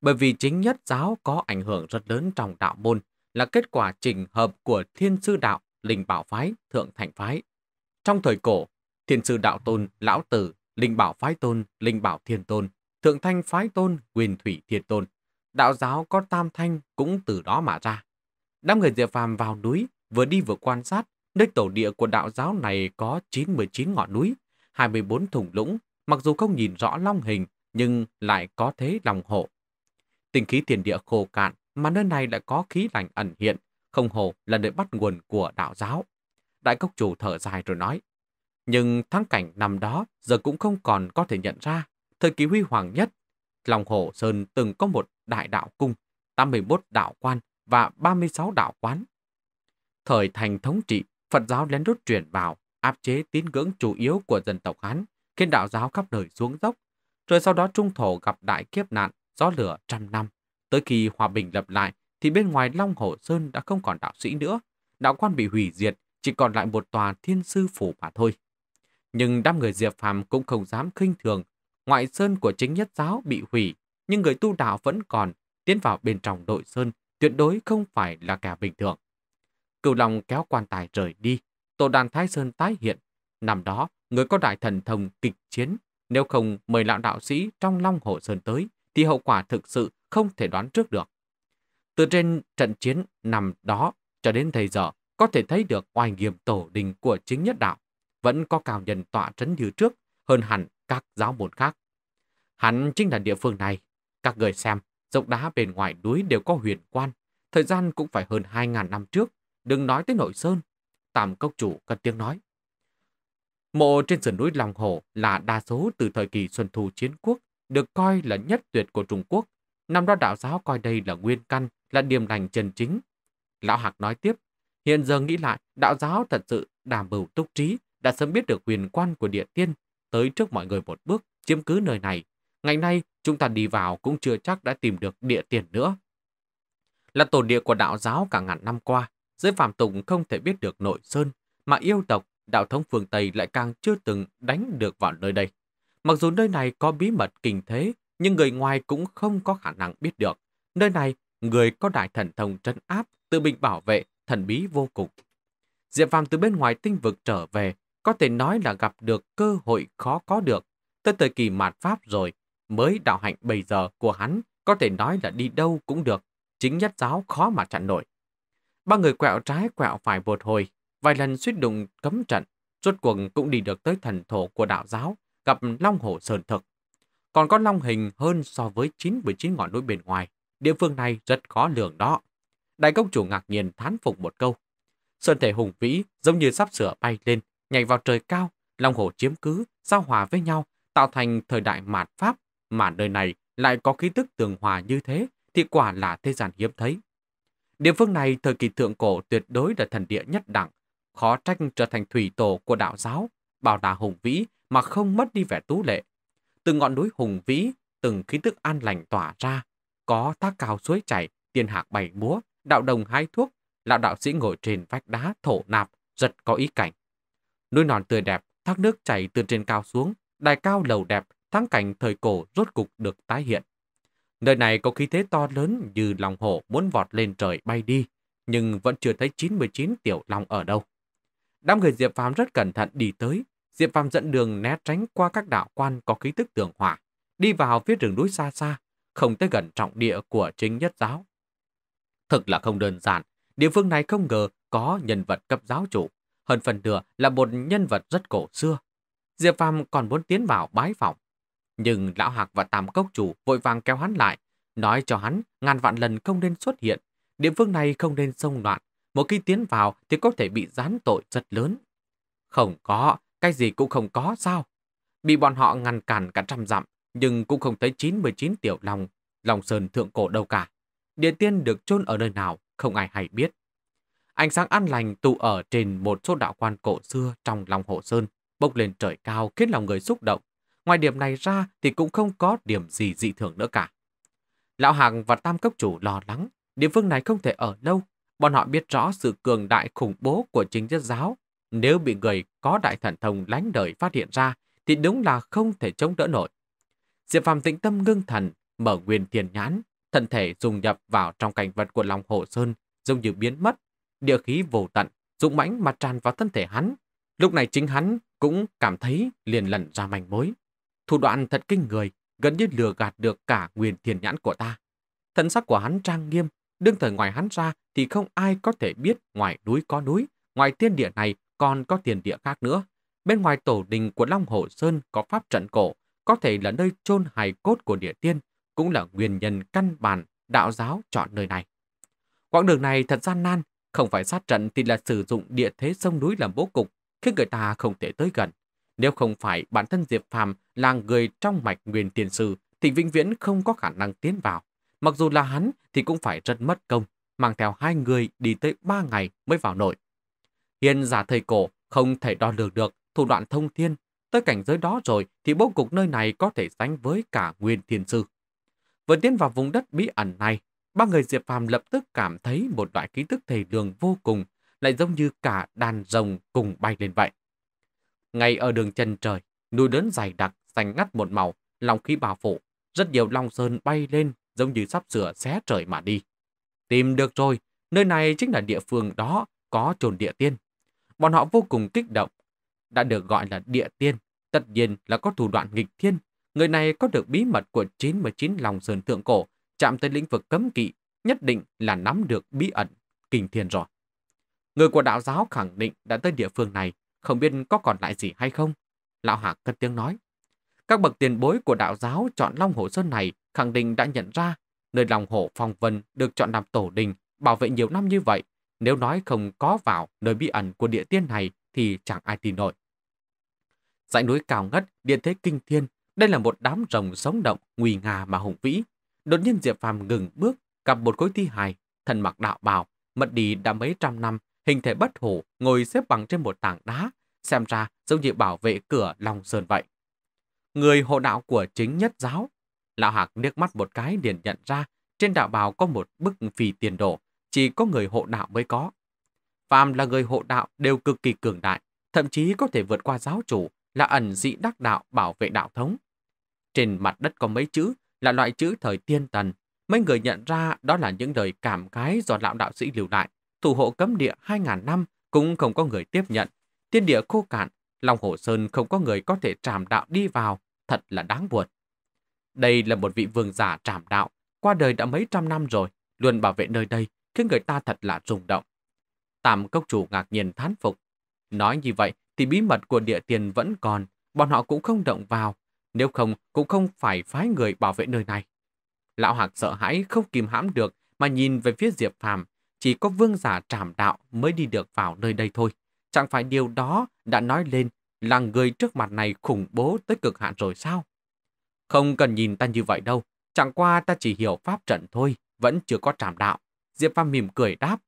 bởi vì chính nhất giáo có ảnh hưởng rất lớn trong đạo môn, là kết quả trình hợp của thiên sư đạo, linh bảo phái, thượng thành phái. Trong thời cổ, thiên sư đạo tôn, lão tử, linh bảo phái tôn, linh bảo thiên tôn, thượng thanh phái tôn, quyền thủy thiên tôn. Đạo giáo có tam thanh cũng từ đó mà ra. Đám người Diệp Phàm vào núi, vừa đi vừa quan sát, nơi tổ địa của đạo giáo này có 99 ngọn núi, 24 thùng lũng, mặc dù không nhìn rõ long hình, nhưng lại có thế lòng hộ Tình khí tiền địa khô cạn mà nơi này lại có khí lành ẩn hiện, không hồ là nơi bắt nguồn của đạo giáo. Đại cốc chủ thở dài rồi nói, nhưng thắng cảnh năm đó giờ cũng không còn có thể nhận ra. Thời kỳ huy hoàng nhất, lòng hồ Sơn từng có một đại đạo cung, 81 đạo quan và 36 đạo quán. Thời thành thống trị, Phật giáo lén rút truyền vào, áp chế tín ngưỡng chủ yếu của dân tộc Hán, khiến đạo giáo khắp nơi xuống dốc. Rồi sau đó trung thổ gặp đại kiếp nạn, gió lửa trăm năm. Tới khi hòa bình lập lại, thì bên ngoài Long Hồ Sơn đã không còn đạo sĩ nữa. Đạo quan bị hủy diệt, chỉ còn lại một tòa thiên sư phủ mà thôi. Nhưng đám người Diệp Phàm cũng không dám khinh thường. Ngoại sơn của chính nhất giáo bị hủy, nhưng người tu đạo vẫn còn, tiến vào bên trong nội sơn, tuyệt đối không phải là kẻ bình thường. Cửu Long kéo quan tài rời đi, tổ đàn Thái Sơn tái hiện. Năm đó, người có đại thần thông kịch chiến, nếu không mời lão đạo sĩ trong Long Hồ Sơn tới thì hậu quả thực sự không thể đoán trước được. Từ trên trận chiến nằm đó cho đến thời giờ, có thể thấy được oai nghiêm tổ đình của chính nhất đạo, vẫn có cao nhân tọa trấn như trước, hơn hẳn các giáo môn khác. Hắn chính là địa phương này. Các người xem, dọc đá bên ngoài núi đều có huyền quan. Thời gian cũng phải hơn 2.000 năm trước. Đừng nói tới nội sơn. Tạm cốc chủ cần tiếng nói. Mộ trên sườn núi Lòng Hồ là đa số từ thời kỳ Xuân Thu Chiến Quốc được coi là nhất tuyệt của Trung Quốc. Năm đó đạo giáo coi đây là nguyên căn, là điểm lành chân chính. Lão Hạc nói tiếp, hiện giờ nghĩ lại, đạo giáo thật sự đảm bầu túc trí, đã sớm biết được quyền quan của địa tiên, tới trước mọi người một bước, chiếm cứ nơi này. Ngày nay, chúng ta đi vào cũng chưa chắc đã tìm được địa tiền nữa. Là tổ địa của đạo giáo cả ngàn năm qua, giới phạm tùng không thể biết được nội sơn, mà yêu tộc, đạo thống phương Tây lại càng chưa từng đánh được vào nơi đây. Mặc dù nơi này có bí mật kinh thế, nhưng người ngoài cũng không có khả năng biết được. Nơi này, người có đại thần thông trấn áp, tự mình bảo vệ, thần bí vô cùng. Diệp Phàm từ bên ngoài tinh vực trở về, có thể nói là gặp được cơ hội khó có được. Tới thời kỳ mạt Pháp rồi, mới đạo hạnh bây giờ của hắn, có thể nói là đi đâu cũng được, chính nhất giáo khó mà chặn nổi. Ba người quẹo trái quẹo phải một hồi, vài lần suýt đụng cấm trận, rốt cuộc cũng đi được tới thần thổ của đạo giáo, gặp long hổ sơn thực. Còn có long hình hơn so với 99 ngọn núi bên ngoài, địa phương này rất khó lường đó. Đại công chủ ngạc nhiên thán phục một câu. Sơn thể hùng vĩ giống như sắp sửa bay lên, nhảy vào trời cao, long hổ chiếm cứ, giao hòa với nhau, tạo thành thời đại mạt Pháp, mà nơi này lại có khí tức tường hòa như thế, thì quả là thế gian hiếm thấy. Địa phương này thời kỳ thượng cổ tuyệt đối là thần địa nhất đẳng, khó trách trở thành thủy tổ của đạo giáo, bảo đà hùng vĩ mà không mất đi vẻ tú lệ. Từng ngọn núi hùng vĩ, từng khí tức an lành tỏa ra, có thác cao suối chảy, tiên hạc bảy múa, đạo đồng hái thuốc, lão đạo sĩ ngồi trên vách đá thổ nạp, rất có ý cảnh. Núi non tươi đẹp, thác nước chảy từ trên cao xuống, đài cao lầu đẹp, thắng cảnh thời cổ rốt cục được tái hiện. Nơi này có khí thế to lớn như lòng hổ muốn vọt lên trời bay đi, nhưng vẫn chưa thấy 99 tiểu long ở đâu. Đám người Diệp Phàm rất cẩn thận đi tới, Diệp Phàm dẫn đường né tránh qua các đạo quan có khí tức tường hỏa, đi vào phía rừng núi xa xa, không tới gần trọng địa của chính nhất giáo. Thực là không đơn giản, địa phương này không ngờ có nhân vật cấp giáo chủ, hơn phần nửa là một nhân vật rất cổ xưa. Diệp Phàm còn muốn tiến vào bái phỏng, nhưng lão hạc và tam cốc chủ vội vàng kéo hắn lại, nói cho hắn ngàn vạn lần không nên xuất hiện, địa phương này không nên xông loạn, một khi tiến vào thì có thể bị gián tội rất lớn. Không có, cái gì cũng không có sao? Bị bọn họ ngăn cản cả trăm dặm, nhưng cũng không thấy 99 tiểu lòng lòng sơn thượng cổ đâu cả. điện tiên được chôn ở nơi nào, không ai hay biết. Ánh sáng an lành tụ ở trên một số đạo quan cổ xưa trong lòng hồ sơn, bốc lên trời cao khiến lòng người xúc động. Ngoài điểm này ra thì cũng không có điểm gì dị thường nữa cả. Lão hàng và Tam Cốc Chủ lo lắng, địa phương này không thể ở lâu. Bọn họ biết rõ sự cường đại khủng bố của chính chất giáo nếu bị người có đại thần thông lánh đời phát hiện ra, thì đúng là không thể chống đỡ nổi. Diệp Phạm tĩnh tâm ngưng thần, mở nguyên thiền nhãn, thân thể dùng nhập vào trong cảnh vật của lòng hồ sơn, giống như biến mất. Địa khí vô tận, dũng mãnh mà tràn vào thân thể hắn. Lúc này chính hắn cũng cảm thấy liền lần ra manh mối. Thủ đoạn thật kinh người, gần như lừa gạt được cả nguyên thiền nhãn của ta. Thân sắc của hắn trang nghiêm, đương thời ngoài hắn ra thì không ai có thể biết ngoài núi có núi, ngoài thiên địa này còn có thiền địa khác nữa. Bên ngoài tổ đình của Long Hồ Sơn có pháp trận cổ, có thể là nơi chôn hài cốt của địa tiên, cũng là nguyên nhân căn bản đạo giáo chọn nơi này. Quãng đường này thật gian nan, không phải sát trận thì là sử dụng địa thế sông núi làm bố cục, khiến người ta không thể tới gần. Nếu không phải bản thân Diệp Phàm là người trong mạch nguyên tiền sư, thì vĩnh viễn không có khả năng tiến vào. Mặc dù là hắn thì cũng phải rất mất công, mang theo hai người đi tới ba ngày mới vào nội. Hiền giả thầy cổ không thể đo lường được thủ đoạn thông thiên. Tới cảnh giới đó rồi thì bố cục nơi này có thể sánh với cả nguyên thiên sư. Vừa tiến vào vùng đất bí ẩn này, ba người Diệp Phàm lập tức cảm thấy một loại ký tức thể đường vô cùng, lại giống như cả đàn rồng cùng bay lên vậy. Ngay ở đường chân trời, núi lớn dày đặc, xanh ngắt một màu, lòng khí bao phủ, rất nhiều long sơn bay lên giống như sắp sửa xé trời mà đi. Tìm được rồi, nơi này chính là địa phương đó có trồn địa tiên, bọn họ vô cùng kích động. Đã được gọi là địa tiên, tất nhiên là có thủ đoạn nghịch thiên. Người này có được bí mật của 99 lòng sườn thượng cổ, chạm tới lĩnh vực cấm kỵ, nhất định là nắm được bí ẩn, kinh thiên rồi. Người của đạo giáo khẳng định đã tới địa phương này, không biết có còn lại gì hay không. Lão Hạc cất tiếng nói. Các bậc tiền bối của đạo giáo chọn Long Hồ Sơn này khẳng định đã nhận ra nơi Long Hồ Phong Vân được chọn làm tổ đình, bảo vệ nhiều năm như vậy, nếu nói không có vào nơi bí ẩn của địa tiên này thì chẳng ai tin nổi. Dãy núi cao ngất, điện thế kinh thiên, đây là một đám rồng sống động, nguy nga mà hùng vĩ. Đột nhiên Diệp Phàm ngừng bước, gặp một khối thi hài, thần mặc đạo bào, mất đi đã mấy trăm năm, hình thể bất hủ, ngồi xếp bằng trên một tảng đá, xem ra giống như bảo vệ cửa Long Sơn vậy. Người hộ đạo của chính nhất giáo, Lão Hạc liếc mắt một cái liền nhận ra trên đạo bào có một bức phi tiền đồ, chỉ có người hộ đạo mới có. Phàm là người hộ đạo đều cực kỳ cường đại, thậm chí có thể vượt qua giáo chủ là ẩn dị đắc đạo bảo vệ đạo thống. Trên mặt đất có mấy chữ là loại chữ thời tiên tần, mấy người nhận ra đó là những lời cảm cái do lão đạo sĩ lưu lại. Thủ hộ cấm địa 2.000 năm cũng không có người tiếp nhận. Tiên địa khô cạn, Long Hồ Sơn không có người có thể tràm đạo đi vào, thật là đáng buồn. Đây là một vị vương giả tràm đạo, qua đời đã mấy trăm năm rồi, luôn bảo vệ nơi đây, khiến người ta thật là rung động. tạm cốc chủ ngạc nhiên thán phục. Nói như vậy thì bí mật của địa tiền vẫn còn, bọn họ cũng không động vào, nếu không cũng không phải phái người bảo vệ nơi này. Lão Hạc sợ hãi không kìm hãm được mà nhìn về phía Diệp Phàm, chỉ có vương giả trảm đạo mới đi được vào nơi đây thôi. Chẳng phải điều đó đã nói lên là người trước mặt này khủng bố tới cực hạn rồi sao? Không cần nhìn ta như vậy đâu, chẳng qua ta chỉ hiểu pháp trận thôi, vẫn chưa có trảm đạo. Diệp Phàm mỉm cười đáp.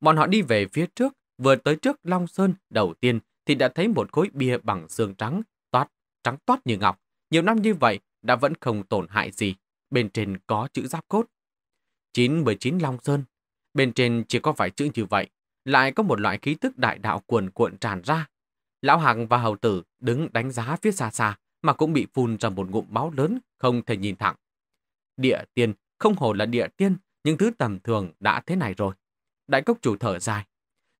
Bọn họ đi về phía trước, vừa tới trước Long Sơn đầu tiên thì đã thấy một khối bia bằng xương trắng, toát, trắng toát như ngọc. Nhiều năm như vậy đã vẫn không tổn hại gì. Bên trên có chữ giáp cốt. 919 Long Sơn. Bên trên chỉ có vài chữ như vậy. Lại có một loại khí tức đại đạo cuồn cuộn tràn ra. Lão Hằng và Hầu Tử đứng đánh giá phía xa xa mà cũng bị phun ra một ngụm máu lớn không thể nhìn thẳng. Địa tiên, không hồ là địa tiên, những thứ tầm thường đã thế này rồi. Đại cốc chủ thở dài.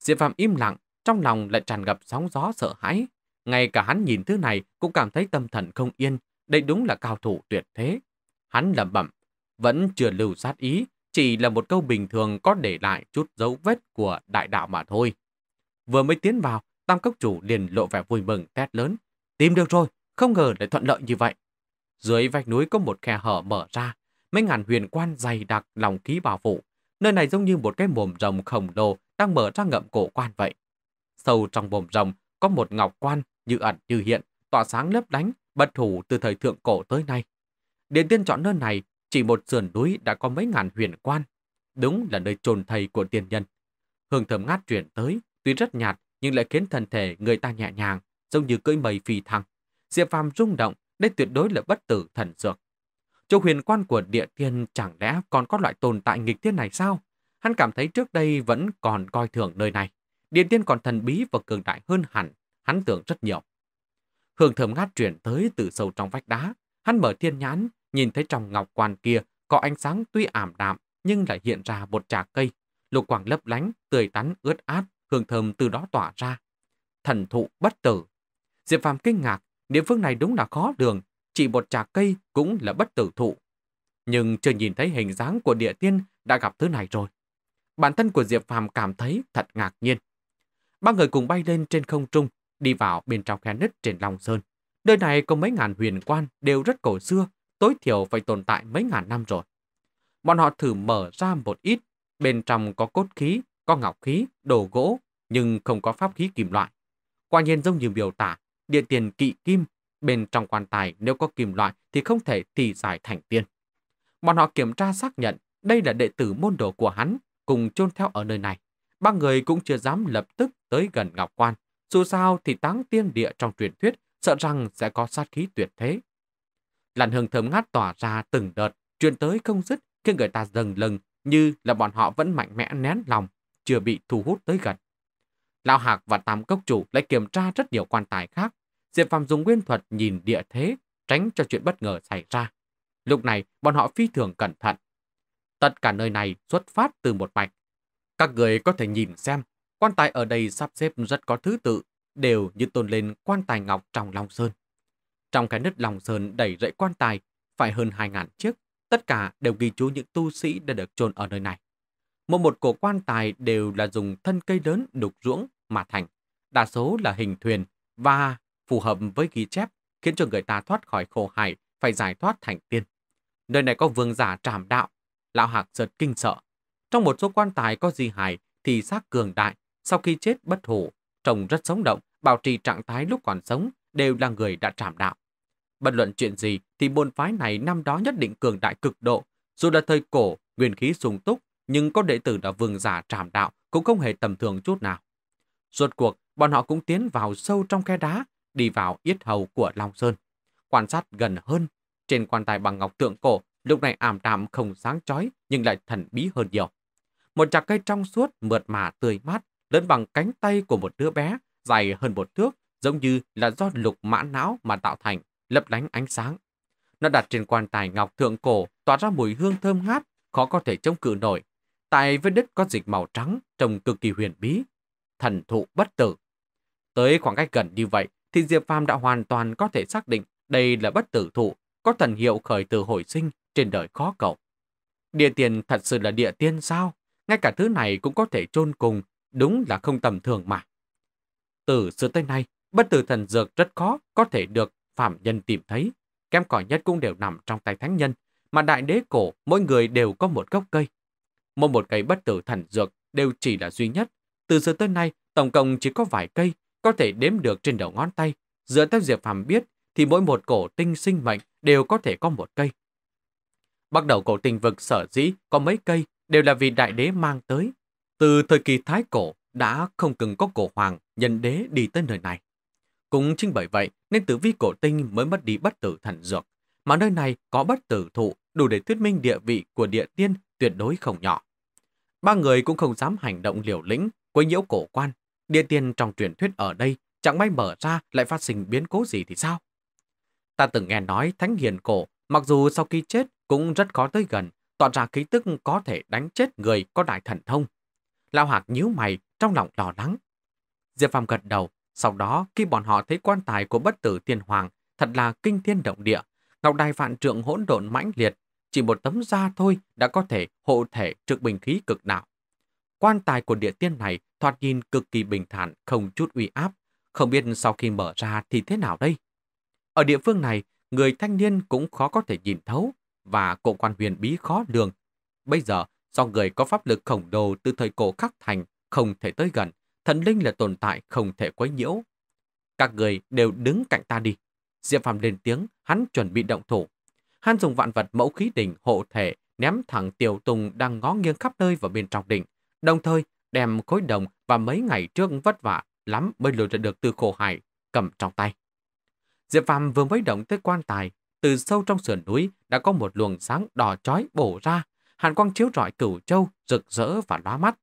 Diệp Phạm im lặng, trong lòng lại tràn ngập sóng gió sợ hãi. Ngay cả hắn nhìn thứ này cũng cảm thấy tâm thần không yên. Đây đúng là cao thủ tuyệt thế. Hắn lẩm bẩm, vẫn chưa lưu sát ý, chỉ là một câu bình thường có để lại chút dấu vết của đại đạo mà thôi. Vừa mới tiến vào, tam cốc chủ liền lộ vẻ vui mừng tét lớn. Tìm được rồi, không ngờ lại thuận lợi như vậy. Dưới vách núi có một khe hở mở ra, mấy ngàn huyền quan dày đặc lòng khí bảo vụ. Nơi này giống như một cái mồm rồng khổng lồ đang mở ra ngậm cổ quan vậy. Sâu trong mồm rồng có một ngọc quan như ẩn như hiện, tỏa sáng lấp lánh, bất thủ từ thời thượng cổ tới nay. Điện tiên chọn nơi này, chỉ một sườn núi đã có mấy ngàn huyền quan. Đúng là nơi trồn thầy của tiên nhân. Hương thơm ngát chuyển tới, tuy rất nhạt nhưng lại khiến thân thể người ta nhẹ nhàng, giống như cưỡi mây phi thăng. Diệp Phàm rung động, đây tuyệt đối là bất tử thần dược. Chỗ huyền quan của địa thiên chẳng lẽ còn có loại tồn tại nghịch thiên này sao? Hắn cảm thấy trước đây vẫn còn coi thường nơi này. Địa thiên còn thần bí và cường đại hơn hẳn, hắn tưởng rất nhiều. Hương thơm ngát chuyển tới từ sâu trong vách đá. Hắn mở thiên nhãn, nhìn thấy trong ngọc quan kia có ánh sáng tuy ảm đạm nhưng lại hiện ra một trà cây. Lục quang lấp lánh, tươi tắn, ướt át, hương thơm từ đó tỏa ra. Thần thụ bất tử. Diệp Phàm kinh ngạc, địa phương này đúng là khó đường, chỉ một trà cây cũng là bất tử thụ. Nhưng chưa nhìn thấy hình dáng của địa tiên đã gặp thứ này rồi. Bản thân của Diệp Phàm cảm thấy thật ngạc nhiên. Ba người cùng bay lên trên không trung, đi vào bên trong khe nứt trên lòng sơn. Nơi này có mấy ngàn huyền quan đều rất cổ xưa, tối thiểu phải tồn tại mấy ngàn năm rồi. Bọn họ thử mở ra một ít, bên trong có cốt khí, có ngọc khí, đồ gỗ, nhưng không có pháp khí kim loại. Quả nhiên giống như biểu tả, địa tiền kỵ kim Bên trong quan tài nếu có kim loại thì không thể thì giải thành tiên. Bọn họ kiểm tra xác nhận đây là đệ tử môn đồ của hắn cùng chôn theo ở nơi này. Ba người cũng chưa dám lập tức tới gần Ngọc Quan. Dù sao thì táng tiên địa trong truyền thuyết sợ rằng sẽ có sát khí tuyệt thế. Làn hương thơm ngát tỏa ra từng đợt, truyền tới không dứt khiến người ta dần lần như là bọn họ vẫn mạnh mẽ nén lòng, chưa bị thu hút tới gần. Lão Hạc và Tam Cốc Chủ lại kiểm tra rất nhiều quan tài khác, Diệp Phàm dùng nguyên thuật nhìn địa thế, tránh cho chuyện bất ngờ xảy ra. Lúc này, bọn họ phi thường cẩn thận. Tất cả nơi này xuất phát từ một mạch. Các người có thể nhìn xem, quan tài ở đây sắp xếp rất có thứ tự, đều như tôn lên quan tài ngọc trong Long Sơn. Trong cái nứt Long Sơn đầy rẫy quan tài, phải hơn 2.000 chiếc, tất cả đều ghi chú những tu sĩ đã được chôn ở nơi này. Mỗi một cổ quan tài đều là dùng thân cây lớn đục ruỗng mà thành, đa số là hình thuyền và phù hợp với ghi chép, khiến cho người ta thoát khỏi khổ hải, phải giải thoát thành tiên. Nơi này có vương giả trảm đạo, lão hạc giật kinh sợ. Trong một số quan tài có di hài thì xác cường đại, sau khi chết bất hủ, trông rất sống động, bảo trì trạng thái lúc còn sống, đều là người đã trảm đạo. Bất luận chuyện gì thì môn phái này năm đó nhất định cường đại cực độ, dù là thời cổ, nguyên khí sung túc, nhưng có đệ tử đã vương giả trảm đạo cũng không hề tầm thường chút nào. Rốt cuộc, bọn họ cũng tiến vào sâu trong khe đá, đi vào yết hầu của Long Sơn. Quan sát gần hơn, trên quan tài bằng ngọc tượng cổ, lúc này ảm đạm không sáng chói nhưng lại thần bí hơn nhiều. Một chạc cây trong suốt, mượt mà tươi mát, lớn bằng cánh tay của một đứa bé, dài hơn một thước, giống như là do lục mã não mà tạo thành, lấp lánh ánh sáng. Nó đặt trên quan tài ngọc thượng cổ, tỏa ra mùi hương thơm ngát, khó có thể chống cự nổi. Tại với đất có dịch màu trắng, trông cực kỳ huyền bí. Thần thụ bất tử. Tới khoảng cách gần như vậy, thì Diệp Phàm đã hoàn toàn có thể xác định đây là bất tử thụ, có thần hiệu khởi từ hồi sinh trên đời khó cầu. Địa tiền thật sự là địa tiên sao? Ngay cả thứ này cũng có thể chôn cùng, đúng là không tầm thường mà. Từ xưa tới nay, bất tử thần dược rất khó có thể được phạm nhân tìm thấy. Kém cỏi nhất cũng đều nằm trong tay thánh nhân, mà đại đế cổ mỗi người đều có một gốc cây. Mỗi một cây bất tử thần dược đều chỉ là duy nhất. Từ xưa tới nay, tổng cộng chỉ có vài cây có thể đếm được trên đầu ngón tay. Dựa theo Diệp Phàm biết, thì mỗi một cổ tinh sinh mệnh đều có thể có một cây. Bắt đầu cổ tinh vực sở dĩ có mấy cây đều là vì đại đế mang tới. Từ thời kỳ Thái Cổ đã không cần có cổ hoàng, nhân đế đi tới nơi này. Cũng chính bởi vậy nên tử vi cổ tinh mới mất đi bất tử thần dược, mà nơi này có bất tử thụ đủ để thuyết minh địa vị của địa tiên tuyệt đối không nhỏ. Ba người cũng không dám hành động liều lĩnh, quấy nhiễu cổ quan, Địa tiền trong truyền thuyết ở đây chẳng may mở ra lại phát sinh biến cố gì thì sao? Ta từng nghe nói thánh hiền cổ, mặc dù sau khi chết cũng rất khó tới gần, tỏa ra khí tức có thể đánh chết người có đại thần thông. Lão Hạc nhíu mày, trong lòng lo lắng. Diệp Phàm gật đầu, sau đó khi bọn họ thấy quan tài của bất tử tiên hoàng, thật là kinh thiên động địa, ngọc đài vạn trượng hỗn độn mãnh liệt, chỉ một tấm da thôi đã có thể hộ thể trực bình khí cực đạo. Quan tài của địa tiên này thoạt nhìn cực kỳ bình thản, không chút uy áp. Không biết sau khi mở ra thì thế nào đây? Ở địa phương này, người thanh niên cũng khó có thể nhìn thấu và cổ quan huyền bí khó lường. Bây giờ, do người có pháp lực khổng lồ từ thời cổ khắc thành không thể tới gần, thần linh là tồn tại không thể quấy nhiễu. Các người đều đứng cạnh ta đi. Diệp Phạm lên tiếng, hắn chuẩn bị động thủ. Hắn dùng vạn vật mẫu khí đỉnh hộ thể ném thẳng Tiểu Tùng đang ngó nghiêng khắp nơi vào bên trong đỉnh đồng thời đem khối đồng và mấy ngày trước vất vả lắm mới lừa ra được từ khổ hải, cầm trong tay. Diệp Phàm vừa mới động tới quan tài, từ sâu trong sườn núi đã có một luồng sáng đỏ chói bổ ra, hàn quang chiếu rọi cửu châu rực rỡ và lóa mắt.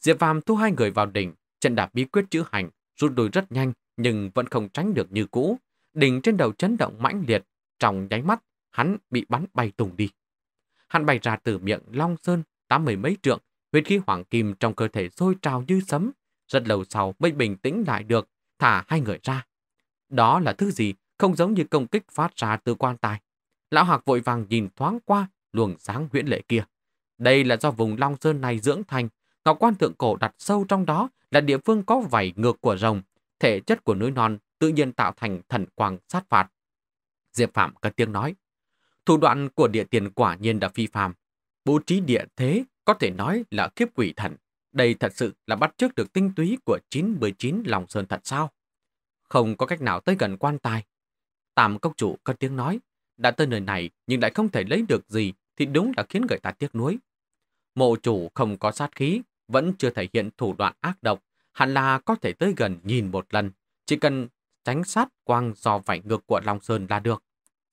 Diệp Phàm thu hai người vào đỉnh, trận đạp bí quyết chữ hành, rút đuôi rất nhanh nhưng vẫn không tránh được như cũ. Đỉnh trên đầu chấn động mãnh liệt, trong nháy mắt, hắn bị bắn bay tung đi. Hắn bay ra từ miệng Long Sơn, tám mười mấy trượng, Huyết khí hoàng kim trong cơ thể sôi trào như sấm. Rất lâu sau mới bình tĩnh lại được, thả hai người ra. Đó là thứ gì không giống như công kích phát ra từ quan tài. Lão Hạc vội vàng nhìn thoáng qua luồng sáng huyễn lệ kia. Đây là do vùng Long Sơn này dưỡng thành, ngọc quan thượng cổ đặt sâu trong đó là địa phương có vảy ngược của rồng, thể chất của núi non tự nhiên tạo thành thần quang sát phạt. Diệp Phạm cất tiếng nói, thủ đoạn của địa tiền quả nhiên đã phi phạm bố trí địa thế có thể nói là kiếp quỷ thần. Đây thật sự là bắt trước được tinh túy của 99 lòng sơn thật sao? Không có cách nào tới gần quan tài. tạm công chủ có tiếng nói, đã tới nơi này nhưng lại không thể lấy được gì thì đúng là khiến người ta tiếc nuối. Mộ chủ không có sát khí, vẫn chưa thể hiện thủ đoạn ác độc, hẳn là có thể tới gần nhìn một lần, chỉ cần tránh sát quang do vảy ngược của Long Sơn là được.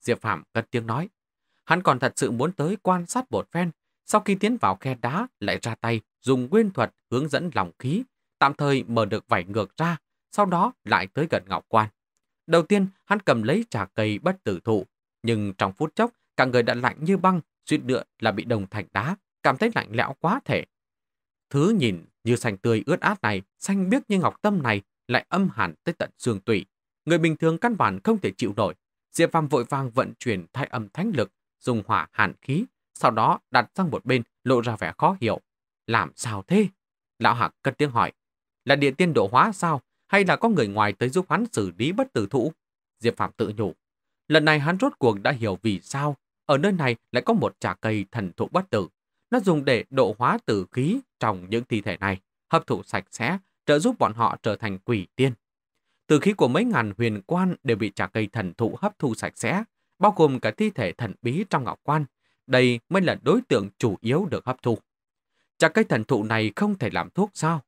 Diệp Phạm cất tiếng nói. Hắn còn thật sự muốn tới quan sát bột phen, sau khi tiến vào khe đá, lại ra tay, dùng nguyên thuật hướng dẫn lòng khí, tạm thời mở được vảy ngược ra, sau đó lại tới gần ngọc quan. Đầu tiên, hắn cầm lấy trà cây bất tử thụ, nhưng trong phút chốc, cả người đã lạnh như băng, suýt nữa là bị đồng thành đá, cảm thấy lạnh lẽo quá thể. Thứ nhìn như xanh tươi ướt át này, xanh biếc như ngọc tâm này, lại âm hẳn tới tận xương tủy. Người bình thường căn bản không thể chịu nổi. Diệp Phàm vội vàng vận chuyển thay âm thánh lực, dùng hỏa hàn khí, sau đó đặt sang một bên, lộ ra vẻ khó hiểu. Làm sao thế? Lão Hạc cất tiếng hỏi. Là địa tiên độ hóa sao? Hay là có người ngoài tới giúp hắn xử lý bất tử thủ Diệp Phạm tự nhủ. Lần này hắn rốt cuộc đã hiểu vì sao ở nơi này lại có một trà cây thần thụ bất tử. Nó dùng để độ hóa tử khí trong những thi thể này, hấp thụ sạch sẽ, trợ giúp bọn họ trở thành quỷ tiên. Tử khí của mấy ngàn huyền quan đều bị trà cây thần thụ hấp thu sạch sẽ, bao gồm cả thi thể thần bí trong ngọc quan, đây mới là đối tượng chủ yếu được hấp thụ. Chắc cây thần thụ này không thể làm thuốc sao?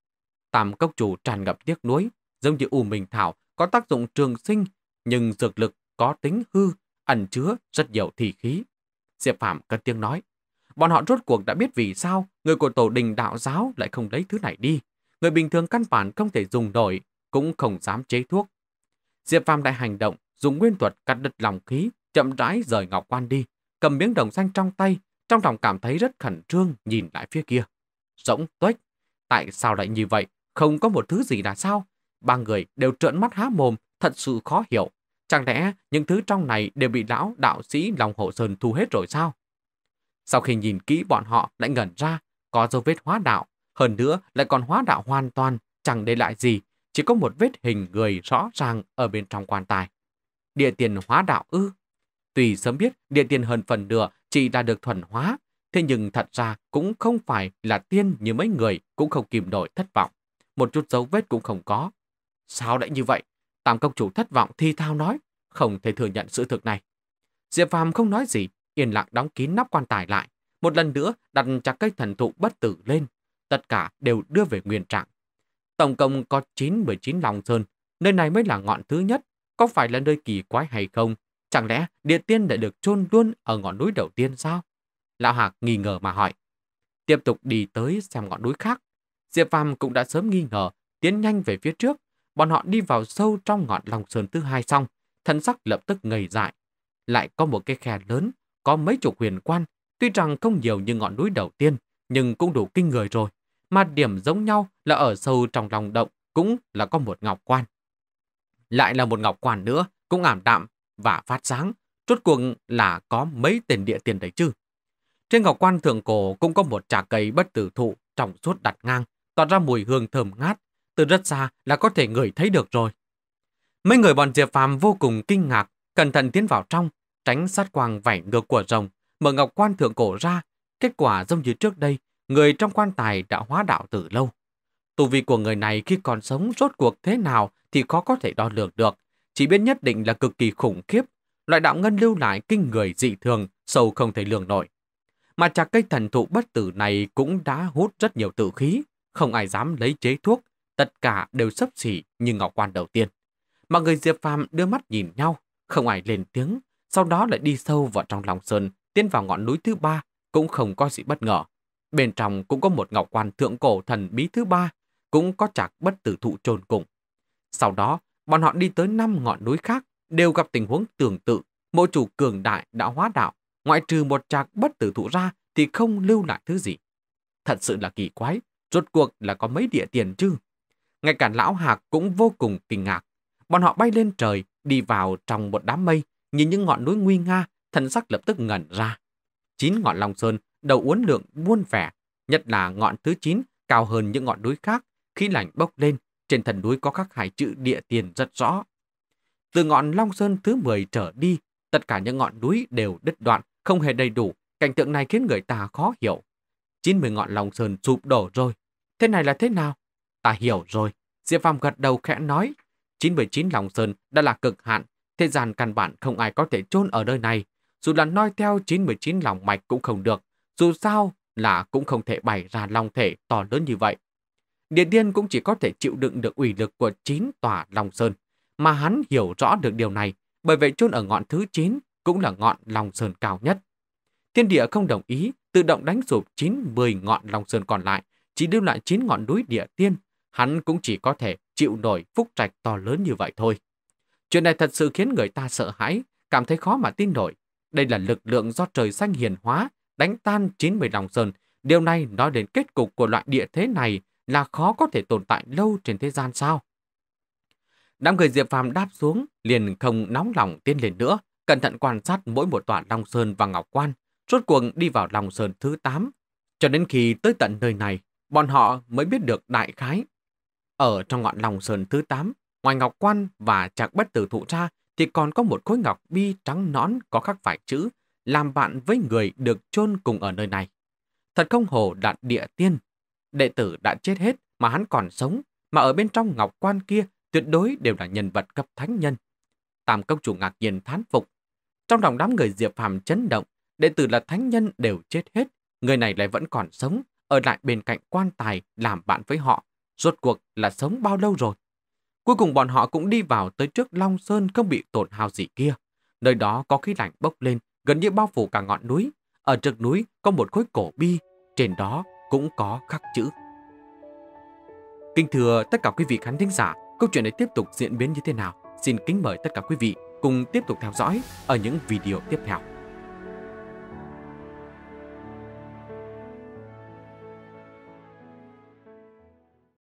Tam cốc chủ tràn ngập tiếc nuối, giống như U Minh Thảo có tác dụng trường sinh, nhưng dược lực có tính hư, ẩn chứa rất nhiều thị khí. Diệp Phạm cất tiếng nói, bọn họ rốt cuộc đã biết vì sao người của tổ đình đạo giáo lại không lấy thứ này đi. Người bình thường căn bản không thể dùng nổi, cũng không dám chế thuốc. Diệp Phạm đại hành động, dùng nguyên thuật cắt đứt lòng khí, chậm rãi rời ngọc quan đi, cầm miếng đồng xanh trong tay, trong lòng cảm thấy rất khẩn trương nhìn lại phía kia. Rỗng tuếch, tại sao lại như vậy, không có một thứ gì là sao? Ba người đều trợn mắt há mồm, thật sự khó hiểu. Chẳng lẽ những thứ trong này đều bị lão đạo sĩ lòng hộ Sơn thu hết rồi sao? Sau khi nhìn kỹ bọn họ lại ngẩn ra, có dấu vết hóa đạo, hơn nữa lại còn hóa đạo hoàn toàn, chẳng để lại gì, chỉ có một vết hình người rõ ràng ở bên trong quan tài. Địa tiền hóa đạo ư? tùy sớm biết địa tiên hơn phần nửa chỉ đã được thuần hóa, thế nhưng thật ra cũng không phải là tiên như mấy người cũng không kìm nổi thất vọng. Một chút dấu vết cũng không có. Sao lại như vậy? Tam công chủ thất vọng thi thao nói, không thể thừa nhận sự thực này. Diệp Phàm không nói gì, yên lặng đóng kín nắp quan tài lại. Một lần nữa đặt chặt cây thần thụ bất tử lên. Tất cả đều đưa về nguyên trạng. Tổng cộng có 9-19 lòng sơn, nơi này mới là ngọn thứ nhất. Có phải là nơi kỳ quái hay không Chẳng lẽ Điện Tiên đã được chôn luôn ở ngọn núi đầu tiên sao? Lão Hạc nghi ngờ mà hỏi. Tiếp tục đi tới xem ngọn núi khác. Diệp Phàm cũng đã sớm nghi ngờ, tiến nhanh về phía trước. Bọn họ đi vào sâu trong ngọn lòng sơn thứ hai xong, thân sắc lập tức ngầy dại. Lại có một cái khe lớn, có mấy chục huyền quan, tuy rằng không nhiều như ngọn núi đầu tiên, nhưng cũng đủ kinh người rồi. Mà điểm giống nhau là ở sâu trong lòng động cũng là có một ngọc quan. Lại là một ngọc quan nữa, cũng ảm đạm và phát sáng, rốt cuộc là có mấy tên địa tiền đấy chứ. Trên ngọc quan thượng cổ cũng có một trà cây bất tử thụ trong suốt đặt ngang, tỏ ra mùi hương thơm ngát, từ rất xa là có thể ngửi thấy được rồi. Mấy người bọn Diệp Phàm vô cùng kinh ngạc, cẩn thận tiến vào trong, tránh sát quang vảy ngược của rồng, mở ngọc quan thượng cổ ra. Kết quả giống như trước đây, người trong quan tài đã hóa đạo từ lâu. Tù vị của người này khi còn sống rốt cuộc thế nào thì khó có thể đo lường được, chỉ biết nhất định là cực kỳ khủng khiếp, loại đạo ngân lưu lại kinh người dị thường, sâu không thể lường nổi. Mà chặt cây thần thụ bất tử này cũng đã hút rất nhiều tự khí, không ai dám lấy chế thuốc, tất cả đều sấp xỉ như ngọc quan đầu tiên. Mà người Diệp Phàm đưa mắt nhìn nhau, không ai lên tiếng, sau đó lại đi sâu vào trong lòng sơn, tiến vào ngọn núi thứ ba, cũng không có gì bất ngờ. Bên trong cũng có một ngọc quan thượng cổ thần bí thứ ba, cũng có chạc bất tử thụ trồn cùng. Sau đó, bọn họ đi tới năm ngọn núi khác đều gặp tình huống tương tự. mộ chủ cường đại đã hóa đạo, ngoại trừ một trạc bất tử thụ ra thì không lưu lại thứ gì. Thật sự là kỳ quái, rốt cuộc là có mấy địa tiền chứ. Ngay cả lão hạc cũng vô cùng kinh ngạc. Bọn họ bay lên trời, đi vào trong một đám mây, nhìn những ngọn núi nguy nga, thần sắc lập tức ngẩn ra. Chín ngọn Long Sơn, đầu uốn lượng buôn vẻ, nhất là ngọn thứ chín cao hơn những ngọn núi khác, khí lạnh bốc lên, trên thần núi có khắc hải chữ địa tiền rất rõ. Từ ngọn Long Sơn thứ 10 trở đi, tất cả những ngọn núi đều đứt đoạn, không hề đầy đủ. Cảnh tượng này khiến người ta khó hiểu. 90 ngọn Long Sơn sụp đổ rồi. Thế này là thế nào? Ta hiểu rồi. Diệp Phàm gật đầu khẽ nói. 99 Long Sơn đã là cực hạn. Thế gian căn bản không ai có thể chôn ở nơi này. Dù là noi theo 99 lòng mạch cũng không được. Dù sao là cũng không thể bày ra long thể to lớn như vậy. Điện Tiên cũng chỉ có thể chịu đựng được ủy lực của 9 tòa Long Sơn, mà hắn hiểu rõ được điều này, bởi vậy chôn ở ngọn thứ 9 cũng là ngọn Long Sơn cao nhất. Thiên địa không đồng ý, tự động đánh sụp 90 ngọn Long Sơn còn lại, chỉ đưa lại 9 ngọn núi địa tiên, hắn cũng chỉ có thể chịu nổi phúc trạch to lớn như vậy thôi. Chuyện này thật sự khiến người ta sợ hãi, cảm thấy khó mà tin nổi. Đây là lực lượng do trời xanh hiền hóa, đánh tan 90 lòng Sơn. Điều này nói đến kết cục của loại địa thế này là khó có thể tồn tại lâu trên thế gian sao? Đám người Diệp Phàm đáp xuống, liền không nóng lòng tiến lên nữa, cẩn thận quan sát mỗi một tòa Long Sơn và Ngọc Quan, rốt cuộc đi vào Long Sơn thứ 8. Cho đến khi tới tận nơi này, bọn họ mới biết được đại khái. Ở trong ngọn Long Sơn thứ 8, ngoài Ngọc Quan và Trạc Bất Tử Thụ ra, thì còn có một khối ngọc bi trắng nõn có khắc vài chữ, làm bạn với người được chôn cùng ở nơi này. Thật không hổ đạt địa tiên Đệ tử đã chết hết mà hắn còn sống, mà ở bên trong ngọc quan kia tuyệt đối đều là nhân vật cấp thánh nhân. Tam công chủ ngạc nhiên thán phục. Trong lòng đám người Diệp Phàm chấn động, đệ tử là thánh nhân đều chết hết, người này lại vẫn còn sống, ở lại bên cạnh quan tài làm bạn với họ, rốt cuộc là sống bao lâu rồi. Cuối cùng bọn họ cũng đi vào tới trước Long Sơn không bị tổn hao gì kia. Nơi đó có khí lạnh bốc lên, gần như bao phủ cả ngọn núi. Ở trước núi có một khối cổ bi, trên đó cũng có khắc chữ. Kính thưa tất cả quý vị khán thính giả, câu chuyện này tiếp tục diễn biến như thế nào? Xin kính mời tất cả quý vị cùng tiếp tục theo dõi ở những video tiếp theo.